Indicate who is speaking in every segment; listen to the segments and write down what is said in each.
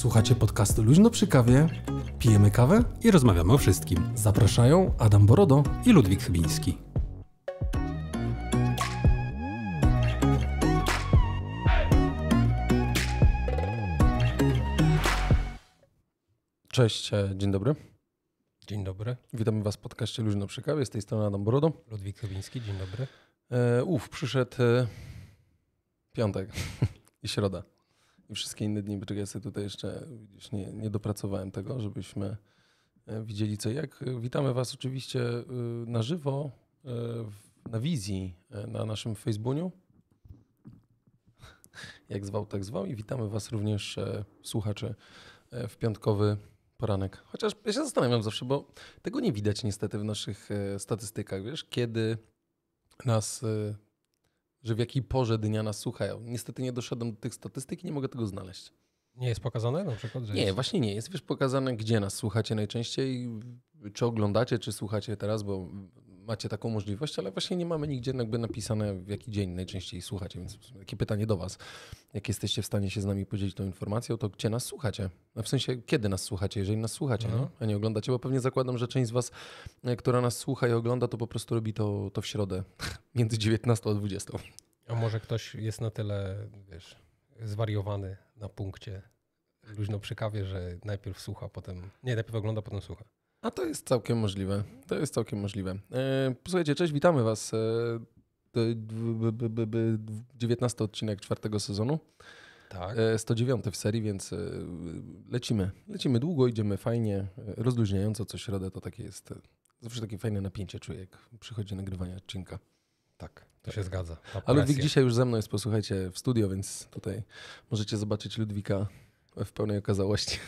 Speaker 1: Słuchacie podcastu Luźno przy kawie, pijemy kawę i rozmawiamy o wszystkim. Zapraszają Adam Borodo i Ludwik Chybiński. Cześć, e, dzień dobry. Dzień dobry. Witamy Was w podcaście Luźno przy kawie. Z tej strony Adam Borodo. Ludwik Chybiński, dzień dobry. E, uf, przyszedł e, piątek i środa i wszystkie inne dni, bo ja sobie tutaj jeszcze widzisz, nie, nie dopracowałem tego, żebyśmy e, widzieli co jak. E, witamy Was oczywiście e, na żywo, na wizji na naszym Facebooku. Jak zwał, tak zwał. I witamy Was również, słuchacze w piątkowy poranek. Chociaż ja się zastanawiam zawsze, bo tego nie widać niestety w naszych statystykach. Wiesz, kiedy nas że w jakiej porze dnia nas słuchają. Niestety nie doszedłem do tych statystyk i nie mogę tego znaleźć.
Speaker 2: Nie jest pokazane na przykład? Że nie, jest...
Speaker 1: właśnie nie jest. Wiesz, pokazane, gdzie nas słuchacie najczęściej, czy oglądacie, czy słuchacie teraz, bo macie taką możliwość, ale właśnie nie mamy nigdzie jakby napisane, w jaki dzień najczęściej słuchacie, więc takie pytanie do Was. Jak jesteście w stanie się z nami podzielić tą informacją, to gdzie nas słuchacie? No w sensie, kiedy nas słuchacie, jeżeli nas słuchacie, mhm. a nie oglądacie, bo pewnie zakładam, że część z Was, e, która nas słucha i ogląda, to po prostu robi to, to w środę między 19 a 20.
Speaker 2: A może ktoś jest na tyle, wiesz, zwariowany na punkcie luźno przy kawie, że najpierw słucha, potem... Nie, najpierw ogląda, potem słucha.
Speaker 1: A to jest całkiem możliwe. To jest całkiem możliwe. E, posłuchajcie, cześć, witamy Was. 19 e, odcinek czwartego sezonu. Tak. 109 e, w serii, więc lecimy. Lecimy długo, idziemy fajnie, rozluźniająco co środę. To takie jest. Zawsze takie fajne napięcie czuję, jak przychodzi nagrywanie odcinka. Tak, to się tak. zgadza. A Ludwik dzisiaj już ze mną jest, posłuchajcie, w studio, więc tutaj możecie zobaczyć Ludwika w pełnej okazałości.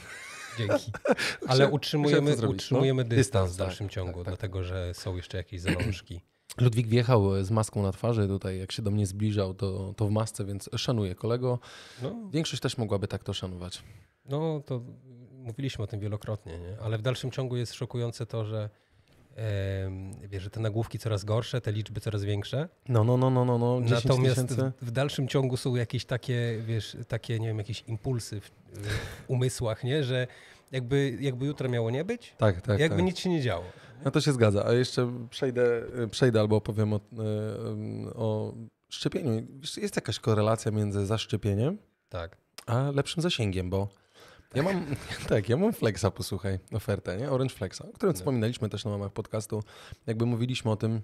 Speaker 1: Dzięki. Ale utrzymujemy, zrobić, no. utrzymujemy no? dystans, dystans, w tak, dalszym tak, ciągu, tak, tak,
Speaker 2: dlatego że są jeszcze jakieś zalążki.
Speaker 1: Ludwik wjechał e, z maską na twarzy tutaj, jak się do mnie zbliżał, to, to w masce, więc szanuję kolego. No. Większość też mogłaby tak to szanować.
Speaker 2: No to mówiliśmy o tym wielokrotnie, nie? ale w dalszym ciągu jest szokujące to, że wiesz, że te nagłówki coraz gorsze, te liczby coraz większe.
Speaker 1: No, no, no, no, no. no. Natomiast w,
Speaker 2: w, dalszym ciągu są jakieś takie, wiesz, takie, nie wiem, jakieś impulsy w, w umysłach, nie, że jakby, jakby jutro miało nie być, tak, tak, jakby tak. nic się nie działo.
Speaker 1: No to się zgadza, a jeszcze przejdę, y, przejdę albo opowiem o, y, o szczepieniu. Jest jakaś korelacja między zaszczepieniem tak. a lepszym zasięgiem, bo tak. Ja mam, tak, ja mam Flexa, posłuchaj, ofertę, nie? Orange Flexa, o którym tak. wspominaliśmy też na łamach podcastu. Jakby mówiliśmy o tym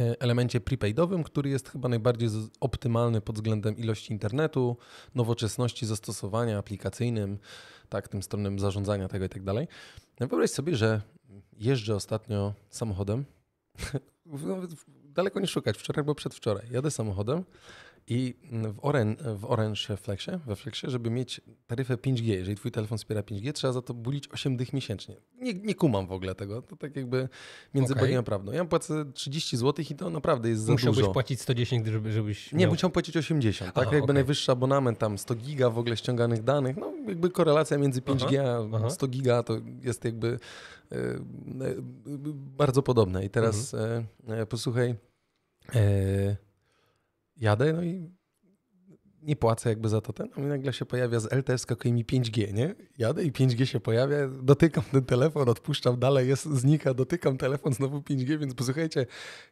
Speaker 1: e, elemencie prepaidowym, który jest chyba najbardziej optymalny pod względem ilości internetu, nowoczesności zastosowania aplikacyjnym, tak, tym stronem zarządzania tego i tak dalej. No wyobraź sobie, że jeżdżę ostatnio samochodem, daleko nie szukać, wczoraj albo przedwczoraj, jadę samochodem i w, Oren, w Orange Flexie, we Flexie, żeby mieć taryfę 5G, jeżeli twój telefon wspiera 5G, trzeba za to bulić 8 dych miesięcznie. Nie, nie kumam w ogóle tego. To tak jakby między okay. a prawdą. Ja płacę 30 zł i to naprawdę jest za Musiałbyś dużo. Musiałbyś płacić 110, żeby, żebyś Nie, musiał płacić 80. Tak? Aha, tak jakby okay. najwyższy abonament tam 100 giga w ogóle ściąganych danych. No jakby korelacja między 5G aha, a 100 giga to jest jakby e, e, bardzo podobne. I teraz mhm. E, posłuchaj jadę, no i nie płacę jakby za to ten, no mi nagle się pojawia z LTE skakuje mi 5G, nie? Jadę i 5G się pojawia, dotykam ten telefon, odpuszczam, dalej jest, znika, dotykam telefon, znowu 5G, więc posłuchajcie,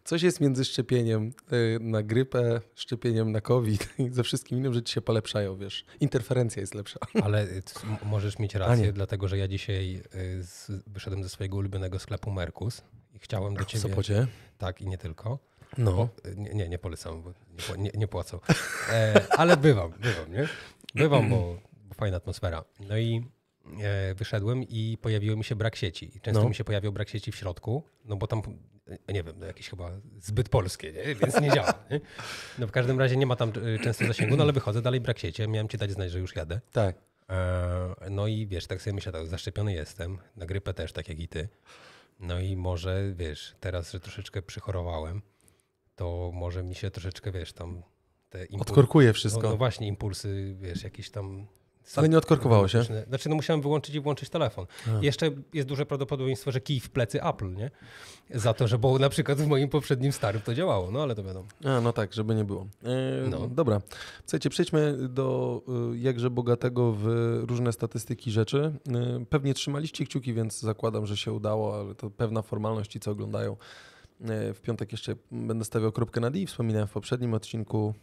Speaker 1: coś jest między szczepieniem y, na grypę, szczepieniem na COVID i ze wszystkim innym, że ci się polepszają, wiesz, interferencja jest lepsza. Ale y,
Speaker 2: możesz mieć rację, dlatego że ja dzisiaj y, z, wyszedłem ze swojego ulubionego sklepu Merkus i chciałem do ciebie... W Sopocie? Tak, i nie tylko no. E, nie, nie, nie polecam, bo nie, nie, nie płacą. E, ale bywam, bywam, nie? Bywam, bo, bo fajna atmosfera. No i e, wyszedłem i pojawił mi się brak sieci. często no. mi się pojawiał brak sieci w środku, no bo tam, e, nie wiem, no jakieś chyba zbyt polskie, nie? więc nie działa. Nie? No w każdym razie nie ma tam e, często zasięgu, no ale wychodzę, dalej brak sieci. miałem ci dać znać, że już jadę. Tak. E, no i wiesz, tak sobie myślę, tak, zaszczepiony jestem, na grypę też, tak jak i ty. No i może, wiesz, teraz, że troszeczkę przychorowałem, to może mi się troszeczkę, wiesz, tam te impulsy... Odkorkuje no, wszystko. No, no, właśnie, impulsy, wiesz, jakieś tam... Ale nie odkorkowało się? Znaczy, no musiałem wyłączyć i włączyć telefon. A. Jeszcze jest duże prawdopodobieństwo, że kij w plecy Apple, nie? Za to, że bo na przykład w moim poprzednim starym to działało, no ale to wiadomo.
Speaker 1: A, no tak, żeby nie było. E, no. Dobra. Słuchajcie, przejdźmy do e, jakże bogatego w różne statystyki rzeczy. E, pewnie trzymaliście kciuki, więc zakładam, że się udało, ale to pewna formalność ci, co oglądają E, w piątek jeszcze będę stawiał kropkę na i Wspominałem w poprzednim odcinku,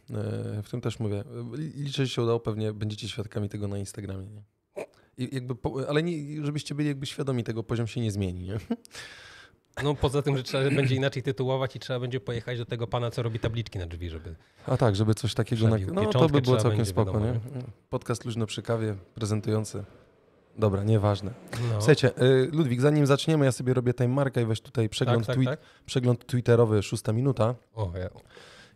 Speaker 1: e, w tym też mówię. E, liczę, że się udało, pewnie będziecie świadkami tego na Instagramie. Nie? I jakby, po, ale nie, żebyście byli jakby świadomi tego, poziom się nie zmieni. Nie? No
Speaker 2: poza tym, że trzeba będzie inaczej tytułować i trzeba będzie pojechać do tego pana, co robi tabliczki na drzwi, żeby...
Speaker 1: A tak, żeby coś takiego... Na... No to by było całkiem spoko, wiadomo, nie? Podcast Luźno przy kawie, prezentujący Dobra, nieważne. No. Słuchajcie, y, Ludwik, zanim zaczniemy, ja sobie robię Marka i weź tutaj przegląd, tak, tak, tak? przegląd twitterowy, szósta minuta. O, ja.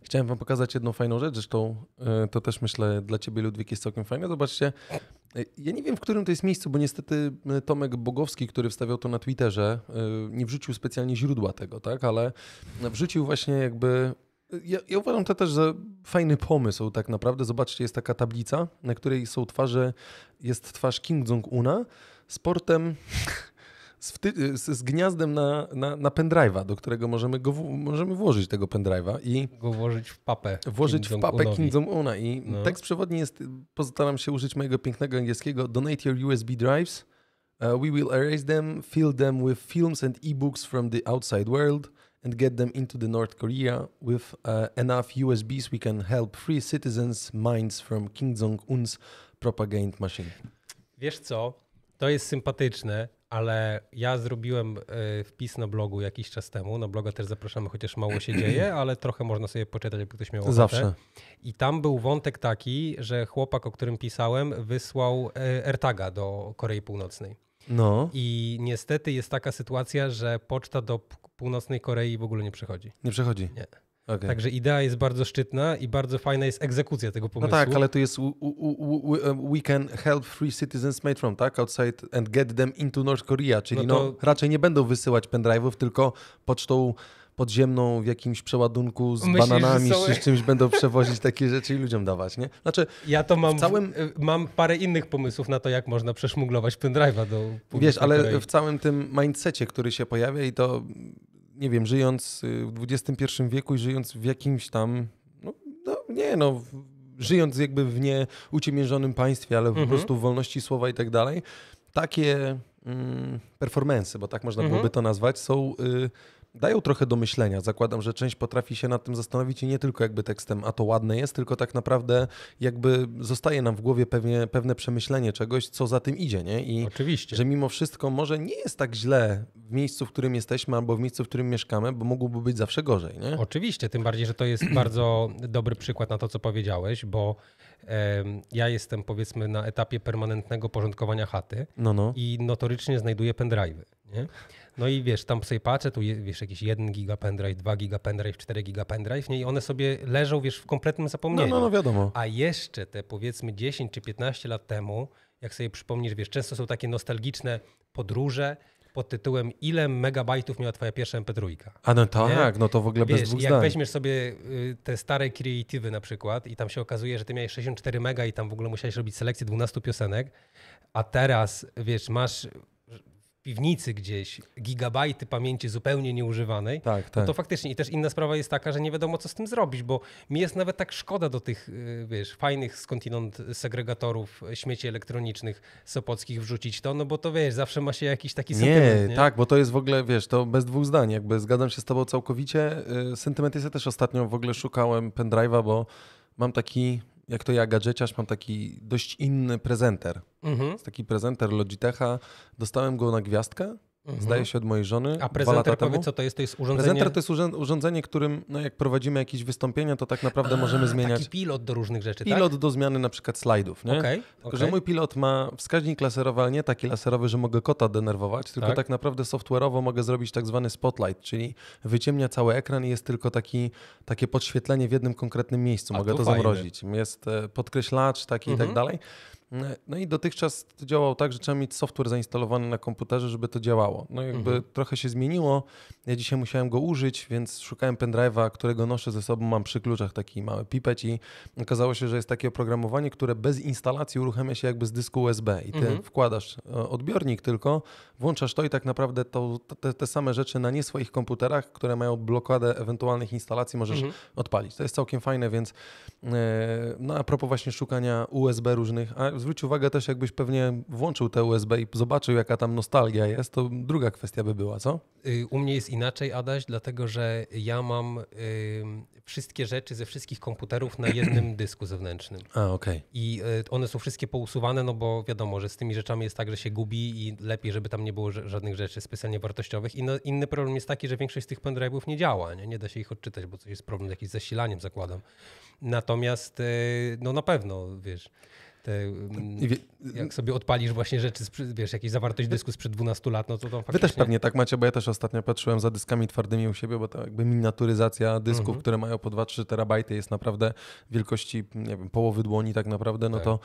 Speaker 1: Chciałem wam pokazać jedną fajną rzecz, zresztą y, to też myślę dla ciebie, Ludwik, jest całkiem fajne. Zobaczcie, y, ja nie wiem, w którym to jest miejscu, bo niestety Tomek Bogowski, który wstawiał to na Twitterze, nie wrzucił specjalnie źródła tego, tak? Ale wrzucił właśnie jakby ja, ja uważam to też za fajny pomysł tak naprawdę. Zobaczcie, jest taka tablica, na której są twarze, jest twarz Kim Jong-una z portem z, wty- z, gniazdem na, na, na pendrive'a, do którego możemy, go możemy włożyć tego pendrive'a i... Go włożyć w papę. Włożyć w papę King Jong-una i no. tekst przewodni jest, postaram się użyć mojego pięknego angielskiego, donate your USB drives, uh, we will erase them, fill them with films and e-books from the outside world, and get them into the North Korea. With uh, enough USBs, we can help free citizens' minds from Kim Jong-un's propaganda machine.
Speaker 2: Wiesz co? To jest sympatyczne, ale ja zrobiłem e, wpis na blogu jakiś czas temu. Na bloga też zapraszamy, chociaż mało się dzieje, ale trochę można sobie poczytać, jakby ktoś miał ochotę. Zawsze. I tam był wątek taki, że chłopak, o którym pisałem, wysłał e, AirTaga do Korei Północnej. No. I niestety jest taka sytuacja, że poczta do północnej Korei w ogóle nie przechodzi. Nie przechodzi? Nie. Okay. Także idea jest bardzo szczytna i bardzo fajna jest egzekucja tego no pomysłu. No tak, ale tu
Speaker 1: jest e, we, can help free citizens made from, tak? Outside and get them into North Korea, czyli no, no to... no raczej nie będą wysyłać pendrive'ów, tylko pocztą podziemną w jakimś przeładunku z Myślisz, bananami, są... z czymś będą przewozić takie rzeczy i ludziom dawać, nie?
Speaker 2: Znaczy, ja to mam, całym... E, mam parę innych pomysłów na to, jak można przeszmuglować pendrive'a do Wiesz, ale w
Speaker 1: całym tym mindsetie, który się pojawia i to nie wiem, żyjąc y, w XXI wieku i żyjąc w jakimś tam, no, no nie no, żyjąc jakby w nieuciemiężonym państwie, ale mhm. po prostu w wolności słowa i tak dalej, takie mm, performance, bo tak można mhm. byłoby to nazwać, są... Y, dają trochę do myślenia. Zakładam, że część potrafi się nad tym zastanowić i nie tylko jakby tekstem, a to ładne jest, tylko tak naprawdę jakby zostaje nam w głowie pewnie, pewne przemyślenie czegoś, co za tym idzie, nie? I Oczywiście. że mimo wszystko może nie jest tak źle w miejscu, w którym jesteśmy albo w miejscu, w którym mieszkamy, bo mogłoby być zawsze gorzej,
Speaker 2: nie? Oczywiście, tym bardziej, że to jest bardzo dobry przykład na to, co powiedziałeś, bo ja jestem powiedzmy na etapie permanentnego porządkowania chaty no, no. i notorycznie znajduję pendrive'y. Nie? No i wiesz, tam sobie patrzę, tu jest, wiesz, jakiś 1 giga pendrive, 2 giga pendrive, 4 giga pendrive, nie? I one sobie leżą, wiesz, w kompletnym zapomnieniu. No, no, no wiadomo. A jeszcze te powiedzmy 10 czy 15 lat temu, jak sobie przypomnisz, wiesz, często są takie nostalgiczne podróże, pod tytułem Ile megabajtów miała twoja pierwsza MP3? A no tak, no to w ogóle Wiesz, bez dwóch jak zdań. weźmiesz sobie y, te stare kreatywy na przykład i tam się okazuje, że ty miałeś 64 mega i tam w ogóle musiałeś robić selekcję 12 piosenek, a teraz, wiesz, masz piwnicy gdzieś gigabajty pamięci zupełnie nieużywanej, tak, tak. No to tak. faktycznie i też inna sprawa jest taka, że nie wiadomo co z tym zrobić, bo mi jest nawet tak szkoda do tych, y, wiesz, fajnych skądinąd segregatorów y, śmieci elektronicznych sopockich wrzucić to, no bo to wiesz, zawsze ma się jakiś taki nie, sentyment. Nie, tak,
Speaker 1: bo to jest w ogóle, wiesz, to bez dwóch zdań, jakby zgadzam się z tobą całkowicie. Y, sentyment jest, ja też ostatnio w ogóle szukałem pendrive'a, bo mam taki jak to ja gadżeciarz, mam taki dość inny prezenter. Mhm. Jest taki prezenter Logitecha. Dostałem go na gwiazdkę Mhm. Zdaje się od mojej żony. A prezenter powie, co to jest? To jest urządzenie... Prezenter to jest urządzenie, którym no, jak prowadzimy jakieś wystąpienia, to tak naprawdę A, możemy zmieniać... Taki pilot do różnych rzeczy, tak? Pilot tak? do zmiany na przykład slajdów, nie? Okay, tylko, okay. że mój pilot ma wskaźnik laserowy, ale nie taki laserowy, że mogę kota denerwować, tylko tak, tak naprawdę software'owo mogę zrobić tak zwany spotlight, czyli wyciemnia cały ekran i jest tylko taki, takie podświetlenie w jednym konkretnym miejscu. Mogę to, to zamrozić. Jest e, podkreślacz taki mhm. i tak mhm. dalej. No, no i dotychczas to działało tak, że trzeba mieć software zainstalowany na komputerze, żeby to działało. No jakby mhm. trochę się zmieniło. Ja dzisiaj musiałem go użyć, więc szukałem pendrive'a, którego noszę ze sobą, mam przy kluczach taki mały pipeć i okazało się, że jest takie oprogramowanie, które bez instalacji uruchamia się jakby z dysku USB i ty mhm. wkładasz e, odbiornik tylko, włączasz to i tak naprawdę to, te, te, same rzeczy na nie swoich komputerach, które mają blokadę ewentualnych instalacji, możesz mhm. odpalić. To jest całkiem fajne, więc e, no a propos właśnie szukania USB różnych, a Zwróć uwagę też, jakbyś pewnie włączył te USB i zobaczył, jaka tam nostalgia jest, to druga kwestia by była, co?
Speaker 2: Y, u mnie jest inaczej, Adaś, dlatego że ja mam y, wszystkie rzeczy ze wszystkich komputerów na jednym dysku zewnętrznym. A, okej. Okay. I y, one są wszystkie pousuwane, no bo wiadomo, że z tymi rzeczami jest tak, że się gubi i lepiej, żeby tam nie było żadnych rzeczy specjalnie wartościowych. I no, inny problem jest taki, że większość z tych pendrive'ów nie działa, nie? nie da się ich odczytać, bo coś jest problem z jakimś zasilaniem, zakładam. Natomiast, y, no na pewno, wiesz... Te, mm, jak sobie odpalisz właśnie rzeczy, wiesz, jakieś zawartość dysku sprzed 12 lat, no to tam faktycznie... Wy też pewnie
Speaker 1: tak macie, bo ja też ostatnio patrzyłem za dyskami twardymi u siebie, bo to jakby miniaturyzacja dysków, mhm. które mają po 2-3 terabajty jest naprawdę wielkości, nie wiem, połowy dłoni tak naprawdę, no tak. to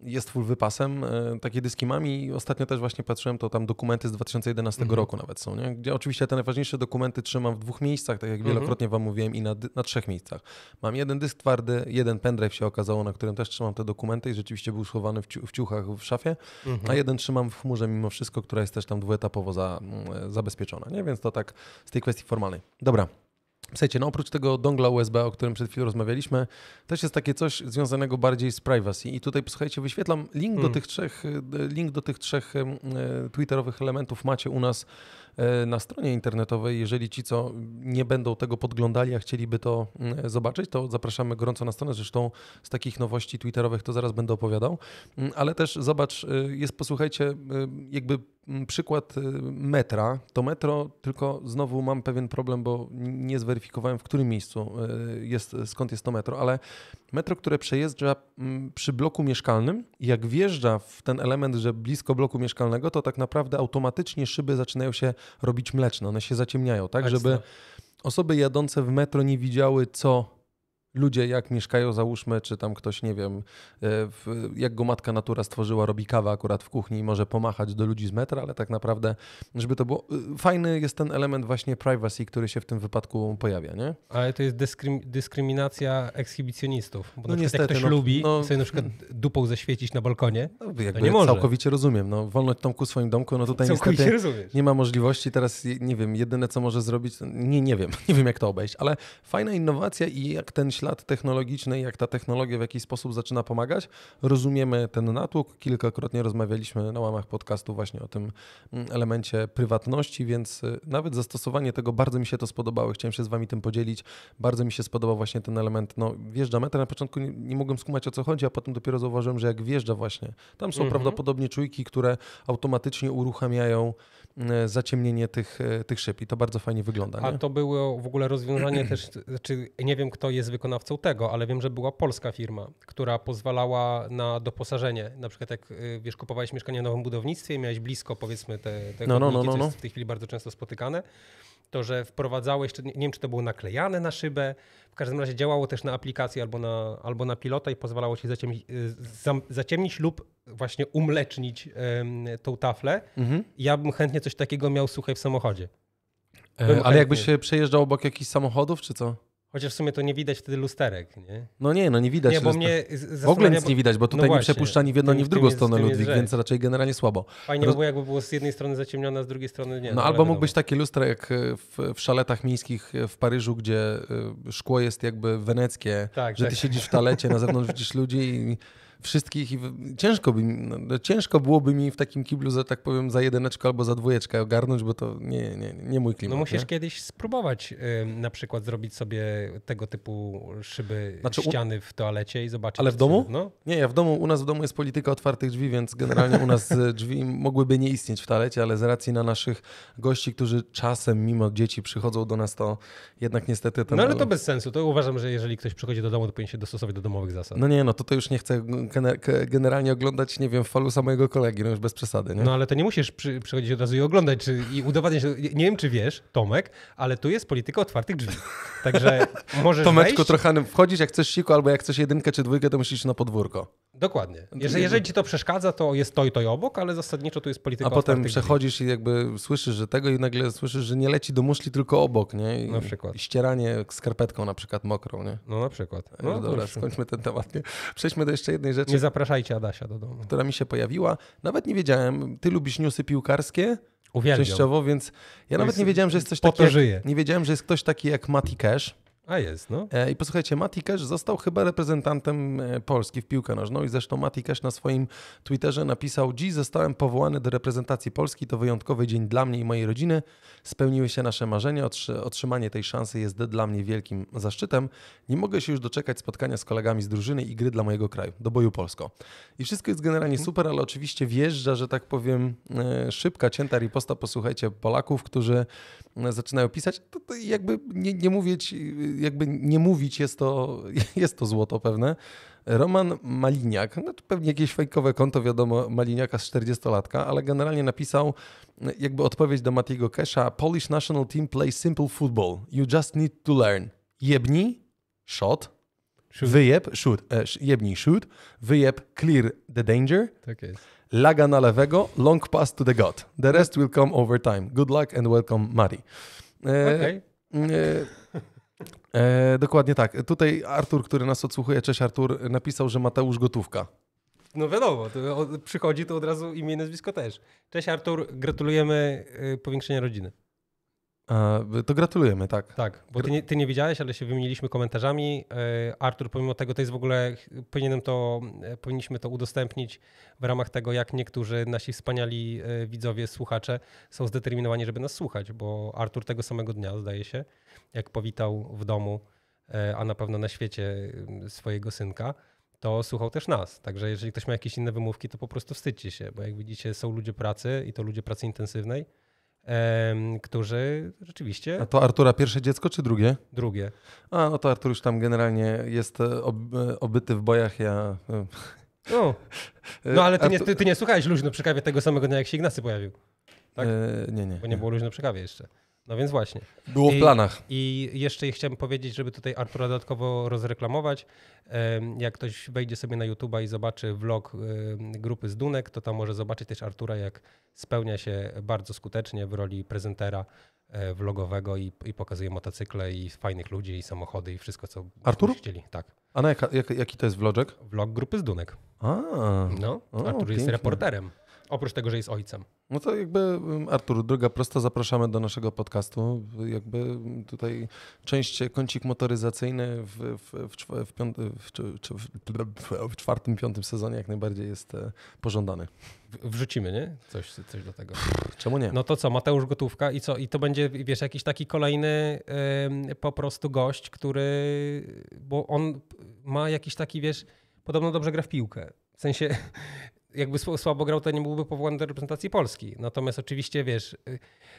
Speaker 1: jest full wypasem, e, takie dyski mam i ostatnio też właśnie patrzyłem, to tam dokumenty z 2011 mhm. roku nawet są, nie? gdzie oczywiście te najważniejsze dokumenty trzymam w dwóch miejscach, tak jak mhm. wielokrotnie wam mówiłem i na, na trzech miejscach. Mam jeden dysk twardy, jeden pendrive się okazało, na którym też trzymam te dokumenty i rzeczywiście był schowany w, ciu, w ciuchach w szafie, mhm. a jeden trzymam w chmurze mimo wszystko, która jest też tam dwuetapowo za, e, zabezpieczona, nie? więc to tak z tej kwestii formalnej. Dobra, Słuchajcie, no oprócz tego dongla USB, o którym przed chwilą rozmawialiśmy, też jest takie coś związanego bardziej z privacy. I tutaj, słuchajcie, wyświetlam link do hmm. tych trzech, e, link do tych trzech e, twitterowych elementów macie u nas E, na stronie internetowej. Jeżeli ci, co nie będą tego podglądali, a chcieliby to mm, zobaczyć, to zapraszamy gorąco na stronę. Zresztą z takich nowości twitterowych to zaraz będę opowiadał. Mm, ale też zobacz, e, jest, posłuchajcie, e, jakby mm, przykład metra. To metro, tylko znowu mam pewien problem, bo nie zweryfikowałem, w którym miejscu jest, skąd jest to metro, ale metro, które przejeżdża przy bloku mieszkalnym, jak wjeżdża w ten element, że blisko bloku mieszkalnego, to tak naprawdę automatycznie szyby zaczynają się robić mleczne. One się zaciemniają, tak, tak żeby tak. osoby jadące w metro nie widziały, co ludzie jak mieszkają, załóżmy, czy tam ktoś, nie wiem, e, w, jak go matka natura stworzyła, robi kawę akurat w kuchni i może pomachać do ludzi z metra, ale tak naprawdę, żeby to było... E, fajny jest ten element właśnie privacy, który się w tym wypadku pojawia, nie?
Speaker 2: Ale to jest dyskryminacja ekshibicjonistów, bo no niestety, jak ktoś no, lubi no, sobie na przykład hmm. dupą zaświecić na balkonie, no, jakby nie może. Całkowicie rozumiem,
Speaker 1: no wolność Tomku w swoim domku, no tutaj całkowicie niestety rozumiesz. nie ma możliwości, teraz nie wiem, jedyne co może zrobić, nie, nie wiem, nie wiem jak to obejść, ale fajna innowacja i jak ten ślad technologiczny, jak ta technologia w jakiś sposób zaczyna pomagać. Rozumiemy ten natłok. Kilkakrotnie rozmawialiśmy na łamach podcastu właśnie o tym mm, elemencie prywatności, więc y, nawet zastosowanie tego bardzo mi się to spodobało. Chciałem się z Wami tym podzielić. Bardzo mi się spodobał właśnie ten element. No, wjeżdża metra. Na początku nie, nie mogłem skumać o co chodzi, a potem dopiero zauważyłem, że jak wjeżdża właśnie, tam są mhm. prawdopodobnie czujki, które automatycznie uruchamiają E, zaciemnienie tych, e, tych szyb i to bardzo fajnie wygląda. A to
Speaker 2: było w ogóle rozwiązanie też, czy znaczy, nie wiem kto jest wykonawcą tego, ale wiem, że była polska firma, która pozwalała na doposażenie. Na przykład jak e, wiesz, kupowałeś mieszkanie w nowym budownictwie, miałeś blisko powiedzmy te, te no, no, no, no, no. w tej chwili bardzo często spotykane to, że wprowadzałeś, nie wiem czy to było naklejane na szybę, w każdym razie działało też na aplikację albo na, albo na pilota i pozwalało ci zaciemnić, zaciemnić lub właśnie umlecznić um, tą taflę. Mhm. Ja bym chętnie coś takiego miał, słuchaj, w samochodzie. E, ale jakbyś
Speaker 1: przejeżdżał obok jakichś samochodów, czy co?
Speaker 2: Chociaż w sumie to nie widać wtedy lusterek, nie?
Speaker 1: No nie, no nie widać. Nie, bo mnie w ogóle nic bo... nie widać, bo no tutaj no właśnie, nie przepuszcza ni w jedną, ni w drugą jest, stronę Ludwik, więc raczej generalnie słabo. Fajnie Roz... by
Speaker 2: jakby było z jednej strony zaciemnione, a z drugiej strony nie. No, no albo mógł być
Speaker 1: takie lustro jak e, w, w, szaletach miejskich e, w Paryżu, gdzie e, szkło jest jakby weneckie, tak, że ty tak. siedzisz w talecie, na zewnątrz widzisz ludzi i wszystkich i ciężko, by, no, no, ciężko byłoby mi w takim kiblu, że tak powiem, za jedyneczkę albo za dwójeczkę ogarnąć, bo to nie, nie, nie mój klimat. No musisz nie?
Speaker 2: kiedyś spróbować y, na przykład zrobić sobie tego typu szyby, znaczy, ściany w toalecie i zobaczyć. Ale w domu?
Speaker 1: No. Nie, ja w domu, u nas w domu jest polityka otwartych drzwi, więc generalnie u nas e, drzwi mogłyby nie istnieć w toalecie, ale z racji na naszych gości, którzy czasem mimo dzieci przychodzą do nas, to jednak niestety... Ten... No ale to
Speaker 2: bez sensu. To uważam, że jeżeli ktoś przychodzi do domu, to powinien się dostosować do domowych zasad. No nie,
Speaker 1: no to, to już nie chcę generalnie oglądać, nie wiem, falusa mojego kolegi, no już bez przesady. Nie? No
Speaker 2: ale to nie musisz przy, przychodzić od razu i oglądać czy, i udowadniać. Nie wiem, czy wiesz, Tomek, ale tu jest polityka otwartych drzwi. Także możesz Tomeczku wejść...
Speaker 1: trochę wchodzić, jak chcesz siku albo jak chcesz jedynkę czy dwójkę, to musisz na podwórko.
Speaker 2: Dokładnie. No jeżeli, jeżeli ci to przeszkadza, to jest to i to i obok, ale zasadniczo tu jest polityka. A potem przechodzisz
Speaker 1: i jakby słyszysz, że tego i nagle słyszysz, że nie leci do muszli, tylko obok, nie? I na przykład. ścieranie skarpetką na przykład mokrą, nie? No na przykład. No, no dobra, skończmy ten temat. Nie? Przejdźmy do jeszcze jednej rzeczy. Nie zapraszajcie Adasia do domu. Która mi się pojawiła. Nawet nie wiedziałem. Ty lubisz newsy piłkarskie? Uwielbiam. Częściowo, więc ja nawet nie wiedziałem, że jest coś takiego. Nie wiedziałem, że jest ktoś taki jak Mati Cash. A jest, no. E, I posłuchajcie, Mati Cash został chyba reprezentantem e, Polski w piłkę nożną i zresztą Mati Cash na swoim Twitterze napisał Dziś zostałem powołany do reprezentacji Polski, to wyjątkowy dzień dla mnie i mojej rodziny. Spełniły się nasze marzenia, otrzymanie tej szansy jest dla mnie wielkim zaszczytem. Nie mogę się już doczekać spotkania z kolegami z drużyny i gry dla mojego kraju, do boju Polsko. I wszystko jest generalnie mhm. super, ale oczywiście wjeżdża, że tak powiem, e, szybka, cięta riposta, posłuchajcie, Polaków, którzy zaczynają pisać. To, to jakby nie, nie mówić jakby nie mówić, jest to, jest to złoto pewne. Roman Maliniak, no to pewnie jakieś fajkowe konto, wiadomo, Maliniaka z 40-latka, ale generalnie napisał jakby odpowiedź do Matiego Kesha. Polish national team plays simple football. You just need to learn. Jebni, shot, shoot. wyjeb, shoot, e, jebni, shoot, wyjeb, clear the danger. Tak jest. Laga na lewego, long pass to the god. The rest will come over time. Good luck and welcome, Mari. E, okay. e E, dokładnie tak. Tutaj Artur, który nas odsłuchuje, cześć Artur, napisał, że Mateusz gotówka.
Speaker 2: No wiadomo, to przychodzi to od razu imię i nazwisko też. Cześć Artur, gratulujemy y, powiększenia rodziny.
Speaker 1: To gratulujemy, tak. Tak, bo ty
Speaker 2: nie, ty nie widziałeś, ale się wymieniliśmy komentarzami. E, Artur, pomimo tego, to jest w ogóle, powinienem to, e, powinniśmy to udostępnić w ramach tego, jak niektórzy nasi wspaniali e, widzowie, słuchacze są zdeterminowani, żeby nas słuchać, bo Artur tego samego dnia, zdaje się, jak powitał w domu, a na pewno na świecie swojego synka, to słuchał też nas. Także jeżeli ktoś ma jakieś inne wymówki, to po prostu wstydźcie się, bo jak widzicie, są ludzie pracy i to ludzie pracy intensywnej którzy rzeczywiście. A to
Speaker 1: Artura pierwsze dziecko czy drugie? Drugie. A, no to Artur już tam generalnie jest e, ob, e, obyty w bojach, ja. No,
Speaker 2: no ale ty, Artur... nie, ty, ty, nie słuchałeś luźno przy kawie tego samego dnia, jak się Ignacy pojawił. Tak? nie, nie. Bo nie, nie było luźno przy kawie jeszcze. No więc właśnie. Było w planach. I, I jeszcze chciałem powiedzieć, żeby tutaj Artura dodatkowo rozreklamować. Jak ktoś wejdzie sobie na YouTube'a i zobaczy vlog grupy z Dunek, to tam może zobaczyć też Artura, jak spełnia się bardzo skutecznie w roli prezentera e, vlogowego i, i pokazuje motocykle i fajnych ludzi i samochody i wszystko, co Artur? chcieli. Tak.
Speaker 1: A na jaka, jak, jaki to jest vlog? Vlog grupy z Dunek. A, no, o, Artur pięknie. jest reporterem.
Speaker 2: Oprócz tego, że jest ojcem. No to jakby
Speaker 1: mm, Artur, droga prosta, zapraszamy do naszego podcastu. Jakby mm, tutaj część kącik motoryzacyjny w, w, w, w, piąty, w czwartym, piątym sezonie jak najbardziej jest e, pożądany. Wrzucimy, nie? Coś, coś do tego. Czemu nie? No
Speaker 2: to co, Mateusz Gotówka i co? I to będzie, wiesz, jakiś taki kolejny yy, po prostu gość, który, bo on ma jakiś taki, wiesz, podobno dobrze gra w piłkę. W sensie jakby słabo grał, to nie byłby powołany do reprezentacji Polski. Natomiast oczywiście, wiesz, y,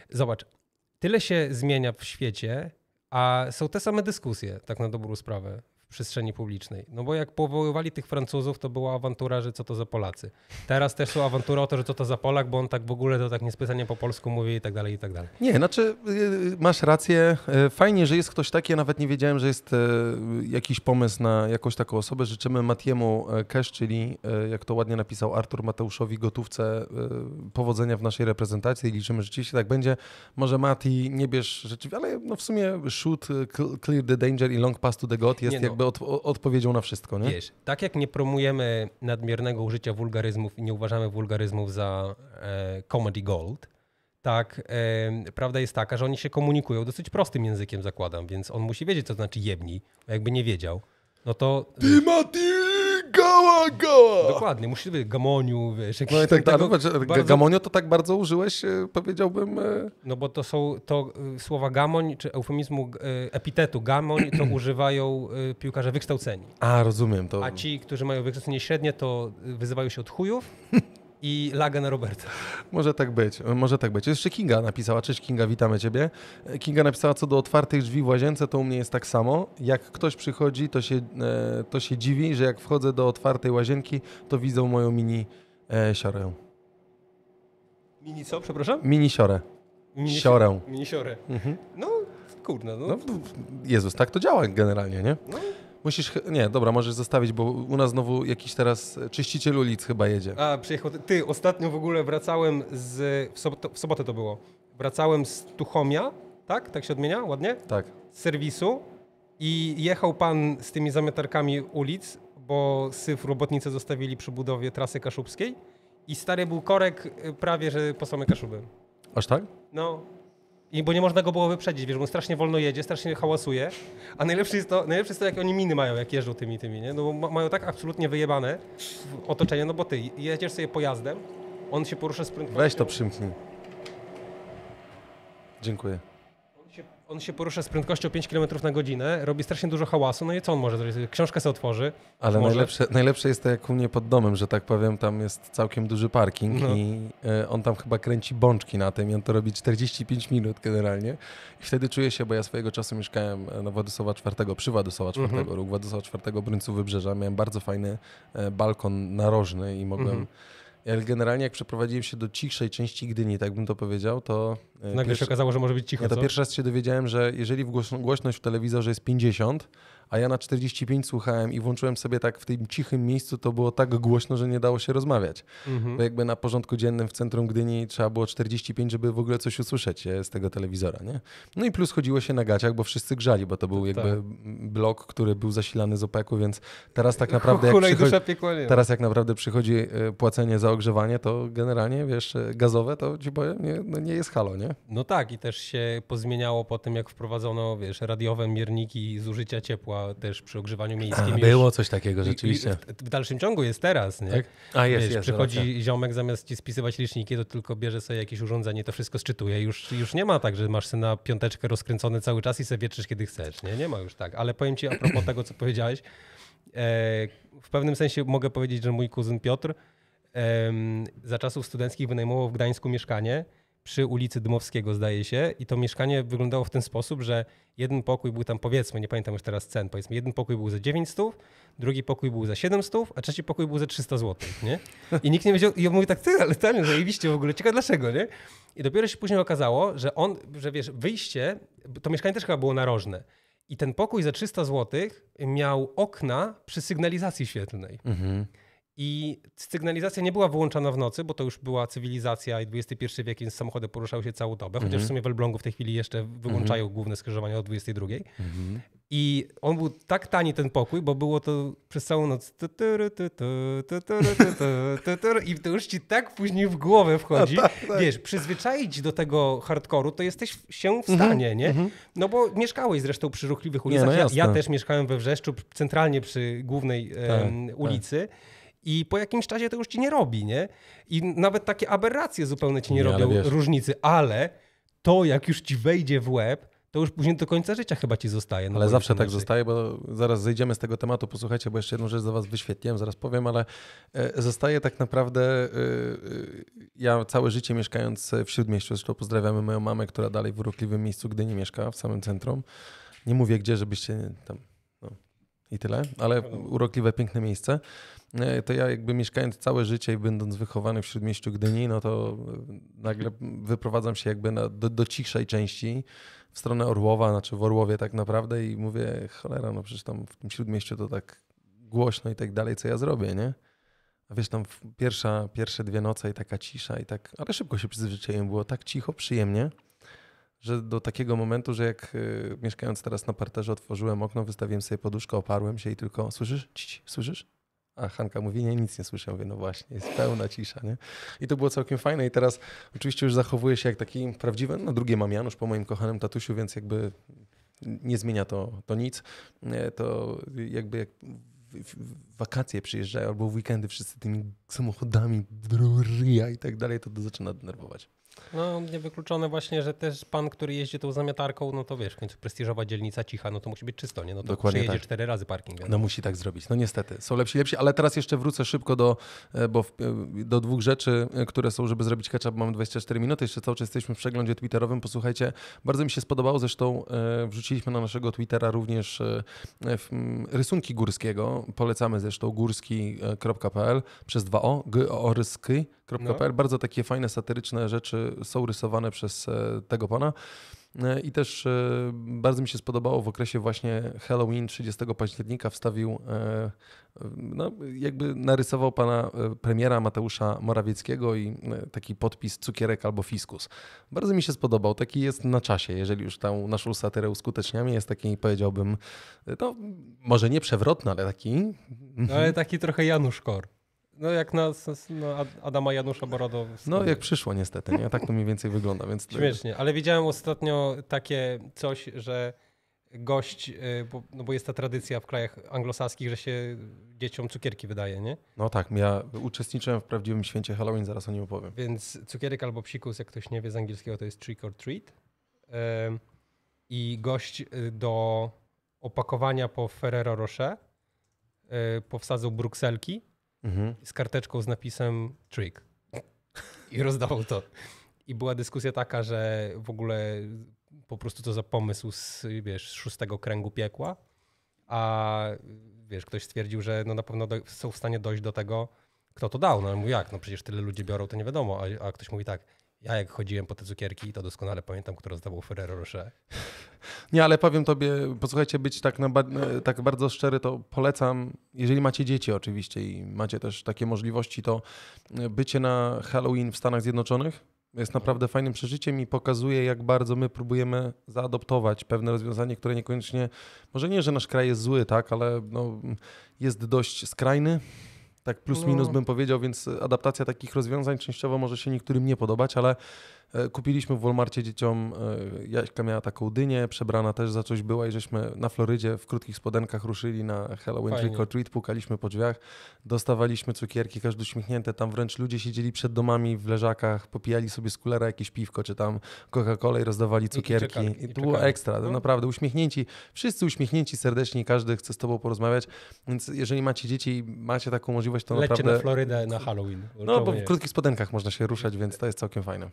Speaker 2: zobacz, tyle się zmienia w świecie, a są te same dyskusje, tak na dobrą sprawę przestrzeni publicznej. No bo jak powoływali tych Francuzów, to była awantura, że co to za Polacy. Teraz też są awantury o to, że co to za Polak, bo on tak w ogóle to tak niespecjalnie po polsku mówi i tak dalej, i tak dalej.
Speaker 1: Nie, znaczy y, y, masz rację. E, fajnie, że jest ktoś taki, ja nawet nie wiedziałem, że jest e, jakiś pomysł na jakąś taką osobę. Życzymy Matiemu Kesz, czyli e, jak to ładnie napisał Artur Mateuszowi gotówce powodzenia w naszej reprezentacji liczymy, że rzeczywiście tak będzie. Może Mati, nie bierz rzeczywiście, ale no w sumie shoot, clear the danger i long pass to the god jest nie no, jakby od, odpowiedzią na wszystko, nie? Wiesz,
Speaker 2: tak jak nie promujemy nadmiernego użycia wulgaryzmów i nie uważamy wulgaryzmów za e, comedy gold, tak e, prawda jest taka, że oni się komunikują dosyć prostym językiem, zakładam, więc on musi wiedzieć, co to znaczy jebni, jakby nie wiedział, no to... Ty Matilda!
Speaker 1: Goła, goła! Dokładnie, musi być gamoniu, wiesz, jakiś no, tak, tak, znaczy, bardzo... Gamonio to tak bardzo użyłeś, e, powiedziałbym. E,
Speaker 2: no bo to są to y, słowa gamoń, czy eufemizmu e, epitetu gamoń, to używają piłkarze wykształceni.
Speaker 1: A, rozumiem to. A
Speaker 2: ci, którzy mają wykształcenie średnie, to y, wyzywają się od chujów. i Lagan Roberta.
Speaker 1: Może tak być, może tak być. Jeszcze Kinga napisała, cześć Kinga, witamy Ciebie. Kinga napisała, co do otwartych drzwi w łazience, to u mnie jest tak samo. Jak ktoś przychodzi, to się, e, to się dziwi, że jak wchodzę do otwartej łazienki, to widzą moją mini e, siorę. Mini co, przepraszam? Mini siorę. Mini siorę. Mini siorę. Mhm. No, kurde. No. no. Jezus, tak to działa generalnie, nie? No. Musisz, nie, dobra, możesz zostawić, bo u nas znowu jakiś teraz e, czyściciel ulic chyba jedzie.
Speaker 2: A, przyjechał, ty, ostatnio w ogóle wracałem z, w, sobot, w sobotę to było, wracałem z Tuchomia, tak? Tak się odmienia? Ładnie? Tak. Z serwisu i jechał pan z tymi zamiatarkami ulic, bo syf robotnicy zostawili przy budowie trasy kaszubskiej i stary był korek y, prawie, że po same Kaszuby. Aż tak? No, i bo nie można go było wyprzedzić, wiesz, bo on strasznie wolno jedzie, strasznie hałasuje. A najlepsze jest to, najlepsze jest to jak oni miny mają, jak jeżdżą tymi, tymi, nie? No bo mają tak absolutnie wyjebane otoczenie, no bo ty jedziesz sobie pojazdem, on się porusza
Speaker 1: z prędkością. Weź to przymknij. Dziękuję.
Speaker 2: On się porusza z prędkością 5 km na godzinę, robi strasznie dużo hałasu, no i co on może zrobić? Książkę sobie otworzy. Ale najlepsze,
Speaker 1: najlepsze jest to jak u mnie pod domem, że tak powiem, tam jest całkiem duży parking no. i y, on tam chyba kręci bączki na tym i on to robi 45 minut generalnie. I wtedy czuję się, bo ja swojego czasu mieszkałem e, na Władysława IV, przy Władysława IV, mhm. róg Władysława IV Bryńcu Wybrzeża. Miałem bardzo fajny e, balkon narożny i mogłem... Mhm ale generalnie jak przeprowadziłem się do cichszej części Gdyni, tak bym to powiedział, to... E, Nagle pierwszy... się okazało, że może być cicho, Ja to co? pierwszy raz się dowiedziałem, że jeżeli głośność w telewizorze jest 50, a ja na 45 słuchałem i włączyłem sobie tak w tym cichym miejscu, to było tak głośno, że nie dało się rozmawiać. Mhm. Bo jakby na porządku dziennym w centrum Gdyni trzeba było 45, żeby w ogóle coś usłyszeć e, z tego telewizora, nie? No i plus chodziło się na gaciach, bo wszyscy grzali, bo to był tak. jakby tak. blok, który był zasilany z opeku, więc teraz tak naprawdę jak, przychodzi, teraz jak naprawdę przychodzi e, płacenie za ogrzewanie, to generalnie, wiesz, e, gazowe, to ci powiem, nie, no nie jest halo, nie?
Speaker 2: No tak i też się pozmieniało po tym, jak wprowadzono, wiesz, radiowe mierniki zużycia ciepła pomogła też przy ogrzewaniu miejskim. A, było coś takiego rzeczywiście. W, w, dalszym ciągu jest teraz, nie? Tak? A jest, Wiesz, jest. Przychodzi racja. Tak, tak. ziomek zamiast ci spisywać liczniki, to tylko bierze sobie jakieś urządzenie, to wszystko sczytuje. Już, już nie ma tak, że masz syna piąteczkę rozkręcone cały czas i sobie wietrzysz kiedy chcesz. Nie, nie ma już tak. Ale powiem ci a propos tego, co powiedziałeś. E, w pewnym sensie mogę powiedzieć, że mój kuzyn Piotr za czasów studenckich wynajmował w Gdańsku mieszkanie przy ulicy Dmowskiego, zdaje się, i to mieszkanie wyglądało w ten sposób, że jeden pokój był tam, powiedzmy, nie pamiętam już teraz cen, powiedzmy, jeden pokój był za 900, drugi pokój był za 700, a trzeci pokój był za 300 zł, nie? I nikt nie wiedział, i on mówi tak, ty, ale tanie, zajebiście w ogóle, ciekawe dlaczego, nie? I dopiero się później okazało, że on, że wiesz, wyjście, to mieszkanie też chyba było narożne, i ten pokój za 300 zł miał okna przy sygnalizacji świetlnej. Mhm. I sygnalizacja nie była wyłączana w nocy, bo to już była cywilizacja i XXI wiek, więc samochody poruszały się całą dobę, chociaż w mhm. sumie w Elblągu w tej chwili jeszcze wyłączają główne skrzyżowania o 22. Mhm. I on był tak tani ten pokój, bo było to przez całą noc i to już ci tak później w głowę wchodzi. Tak, tak. Wiesz, przyzwyczaić do tego hardkoru, to jesteś się w mhm, stanie, nie? Mhm. No bo mieszkałeś zresztą przy ruchliwych no ulicach. ja, też mieszkałem we Wrzeszczu, centralnie przy głównej tak, ulicy i po jakimś czasie to już ci nie robi, nie? I nawet takie aberracje zupełnie ci nie, nie robią ale różnicy, ale to jak już ci wejdzie w łeb, to już później
Speaker 1: do końca życia chyba ci zostaje. No ale zawsze tak zostaje, bo zaraz zejdziemy z tego tematu, posłuchajcie, bo jeszcze jedną rzecz za was wyświetliłem, zaraz powiem, ale e, zostaje tak naprawdę, e, e, ja całe życie mieszkając w Śródmieściu, zresztą pozdrawiamy moją mamę, która dalej w urokliwym miejscu gdy nie mieszka, w samym centrum. Nie mówię gdzie, żebyście tam, no. i tyle, ale urokliwe, piękne miejsce. E, to ja jakby mieszkając całe życie i będąc wychowany w Śródmieściu Gdyni, no to e, nagle wyprowadzam się jakby na, do, do cichszej części, w stronę Orłowa, znaczy w Orłowie tak naprawdę i mówię, cholera, no przecież tam w tym Śródmieściu to tak głośno i tak dalej, co ja zrobię, nie? A wiesz, tam pierwsza, pierwsze dwie noce i taka cisza i tak, ale szybko się przyzwyczaiłem, było tak cicho, przyjemnie, że do takiego momentu, że jak e, mieszkając teraz na parterze otworzyłem okno, wystawiłem sobie poduszkę, oparłem się i tylko, słyszysz? Cici, słyszysz? A Hanka mówi, nie, nic nie słyszę. Mówię, no właśnie, jest pełna cisza, nie? I to było całkiem fajne i teraz oczywiście już zachowuję się jak taki prawdziwy, no drugie mam Janusz po moim kochanym tatusiu, więc jakby nie zmienia to, to nic. E, to jakby jak wakacje przyjeżdżają albo w weekendy wszyscy tymi samochodami do i tak dalej, to, to zaczyna denerwować.
Speaker 2: No, niewykluczone właśnie, że też pan, który jeździ tą zamiatarką, no to wiesz, w końcu prestiżowa dzielnica cicha, no to musi być czysto, nie? No to Dokładnie przyjedzie tak. cztery razy parking. No musi
Speaker 1: tak zrobić, no niestety. Są lepsi, lepsi, ale teraz jeszcze wrócę szybko do, e, bo w, e, do dwóch rzeczy, e, które są, żeby zrobić catch up, mamy 24 minuty, jeszcze cały czas jesteśmy w przeglądzie twitterowym, posłuchajcie, bardzo mi się spodobało, zresztą wrzuciliśmy na naszego Twittera również rysunki Górskiego, polecamy zresztą górski.pl e, przez 2o, gorski.pl. No. Bardzo takie fajne, satyryczne rzeczy są rysowane przez e, tego pana. E, I też e, bardzo mi się spodobało w okresie właśnie Halloween 30 października wstawił, e, no, jakby narysował pana premiera Mateusza Morawieckiego i taki podpis cukierek albo fiskus. Bardzo mi się spodobał, taki jest na czasie, jeżeli już tą naszą satyrę uskuteczniamy, jest taki powiedziałbym, no może nie przewrotny, ale taki... No ale mhm. taki trochę Janusz Kor.
Speaker 2: No jak na, na no, Adama Janusza Borodo. No jak
Speaker 1: przyszło niestety, nie? Tak to mniej więcej wygląda. Więc Śmiesznie,
Speaker 2: ale widziałem ostatnio takie coś, że gość, y, bo, no bo jest ta tradycja w krajach anglosaskich, że się dzieciom cukierki wydaje, nie?
Speaker 1: No tak, ja uczestniczyłem w prawdziwym święcie Halloween, zaraz o nim opowiem. Więc
Speaker 2: cukierek albo psikus, jak ktoś nie wie z angielskiego, to jest trick or treat. I gość y, do opakowania po Ferrero Rocher y, powsadzał brukselki mhm. z karteczką z napisem trick i rozdawał to. I była dyskusja taka, że w ogóle po prostu to za pomysł z, wiesz, szóstego kręgu piekła, a wiesz, ktoś stwierdził, że no na pewno do, są w stanie dojść do tego, kto to dał. No ale mu jak, no przecież tyle ludzi biorą, to nie wiadomo. A, a ktoś mówi tak, ja jak chodziłem po te cukierki, to doskonale pamiętam, kto rozdawał Ferrero Rocher.
Speaker 1: Nie, ale powiem tobie, posłuchajcie, być tak, na, tak bardzo szczery, to polecam, jeżeli macie dzieci oczywiście i macie też takie możliwości, to e, bycie na Halloween w Stanach Zjednoczonych jest mhm. naprawdę fajnym przeżyciem i pokazuje, jak bardzo my próbujemy zaadoptować pewne rozwiązanie, które niekoniecznie, może nie, że nasz kraj jest zły, tak, ale no, jest dość skrajny tak plus minus no. bym powiedział, więc adaptacja takich rozwiązań częściowo może się niektórym nie podobać, ale E, kupiliśmy w Walmartie dzieciom, e, Jaśka miała taką dynię, przebrana też za coś była i żeśmy na Florydzie w krótkich spodenkach ruszyli na Halloween Fajnie. trick or treat, pukaliśmy po drzwiach, dostawaliśmy cukierki, każdy uśmiechnięte. tam wręcz ludzie siedzieli przed domami w leżakach, popijali sobie z kulera jakieś piwko czy tam Coca-Cola i rozdawali cukierki. I, czekali, I to było ekstra, no? naprawdę uśmiechnięci, wszyscy uśmiechnięci, serdeczni, każdy chce z tobą porozmawiać, więc jeżeli macie dzieci i macie taką możliwość, to Lećcie naprawdę... na Florydę na Halloween. No, bo w krótkich spodenkach można się ruszać, więc to jest całkiem fajne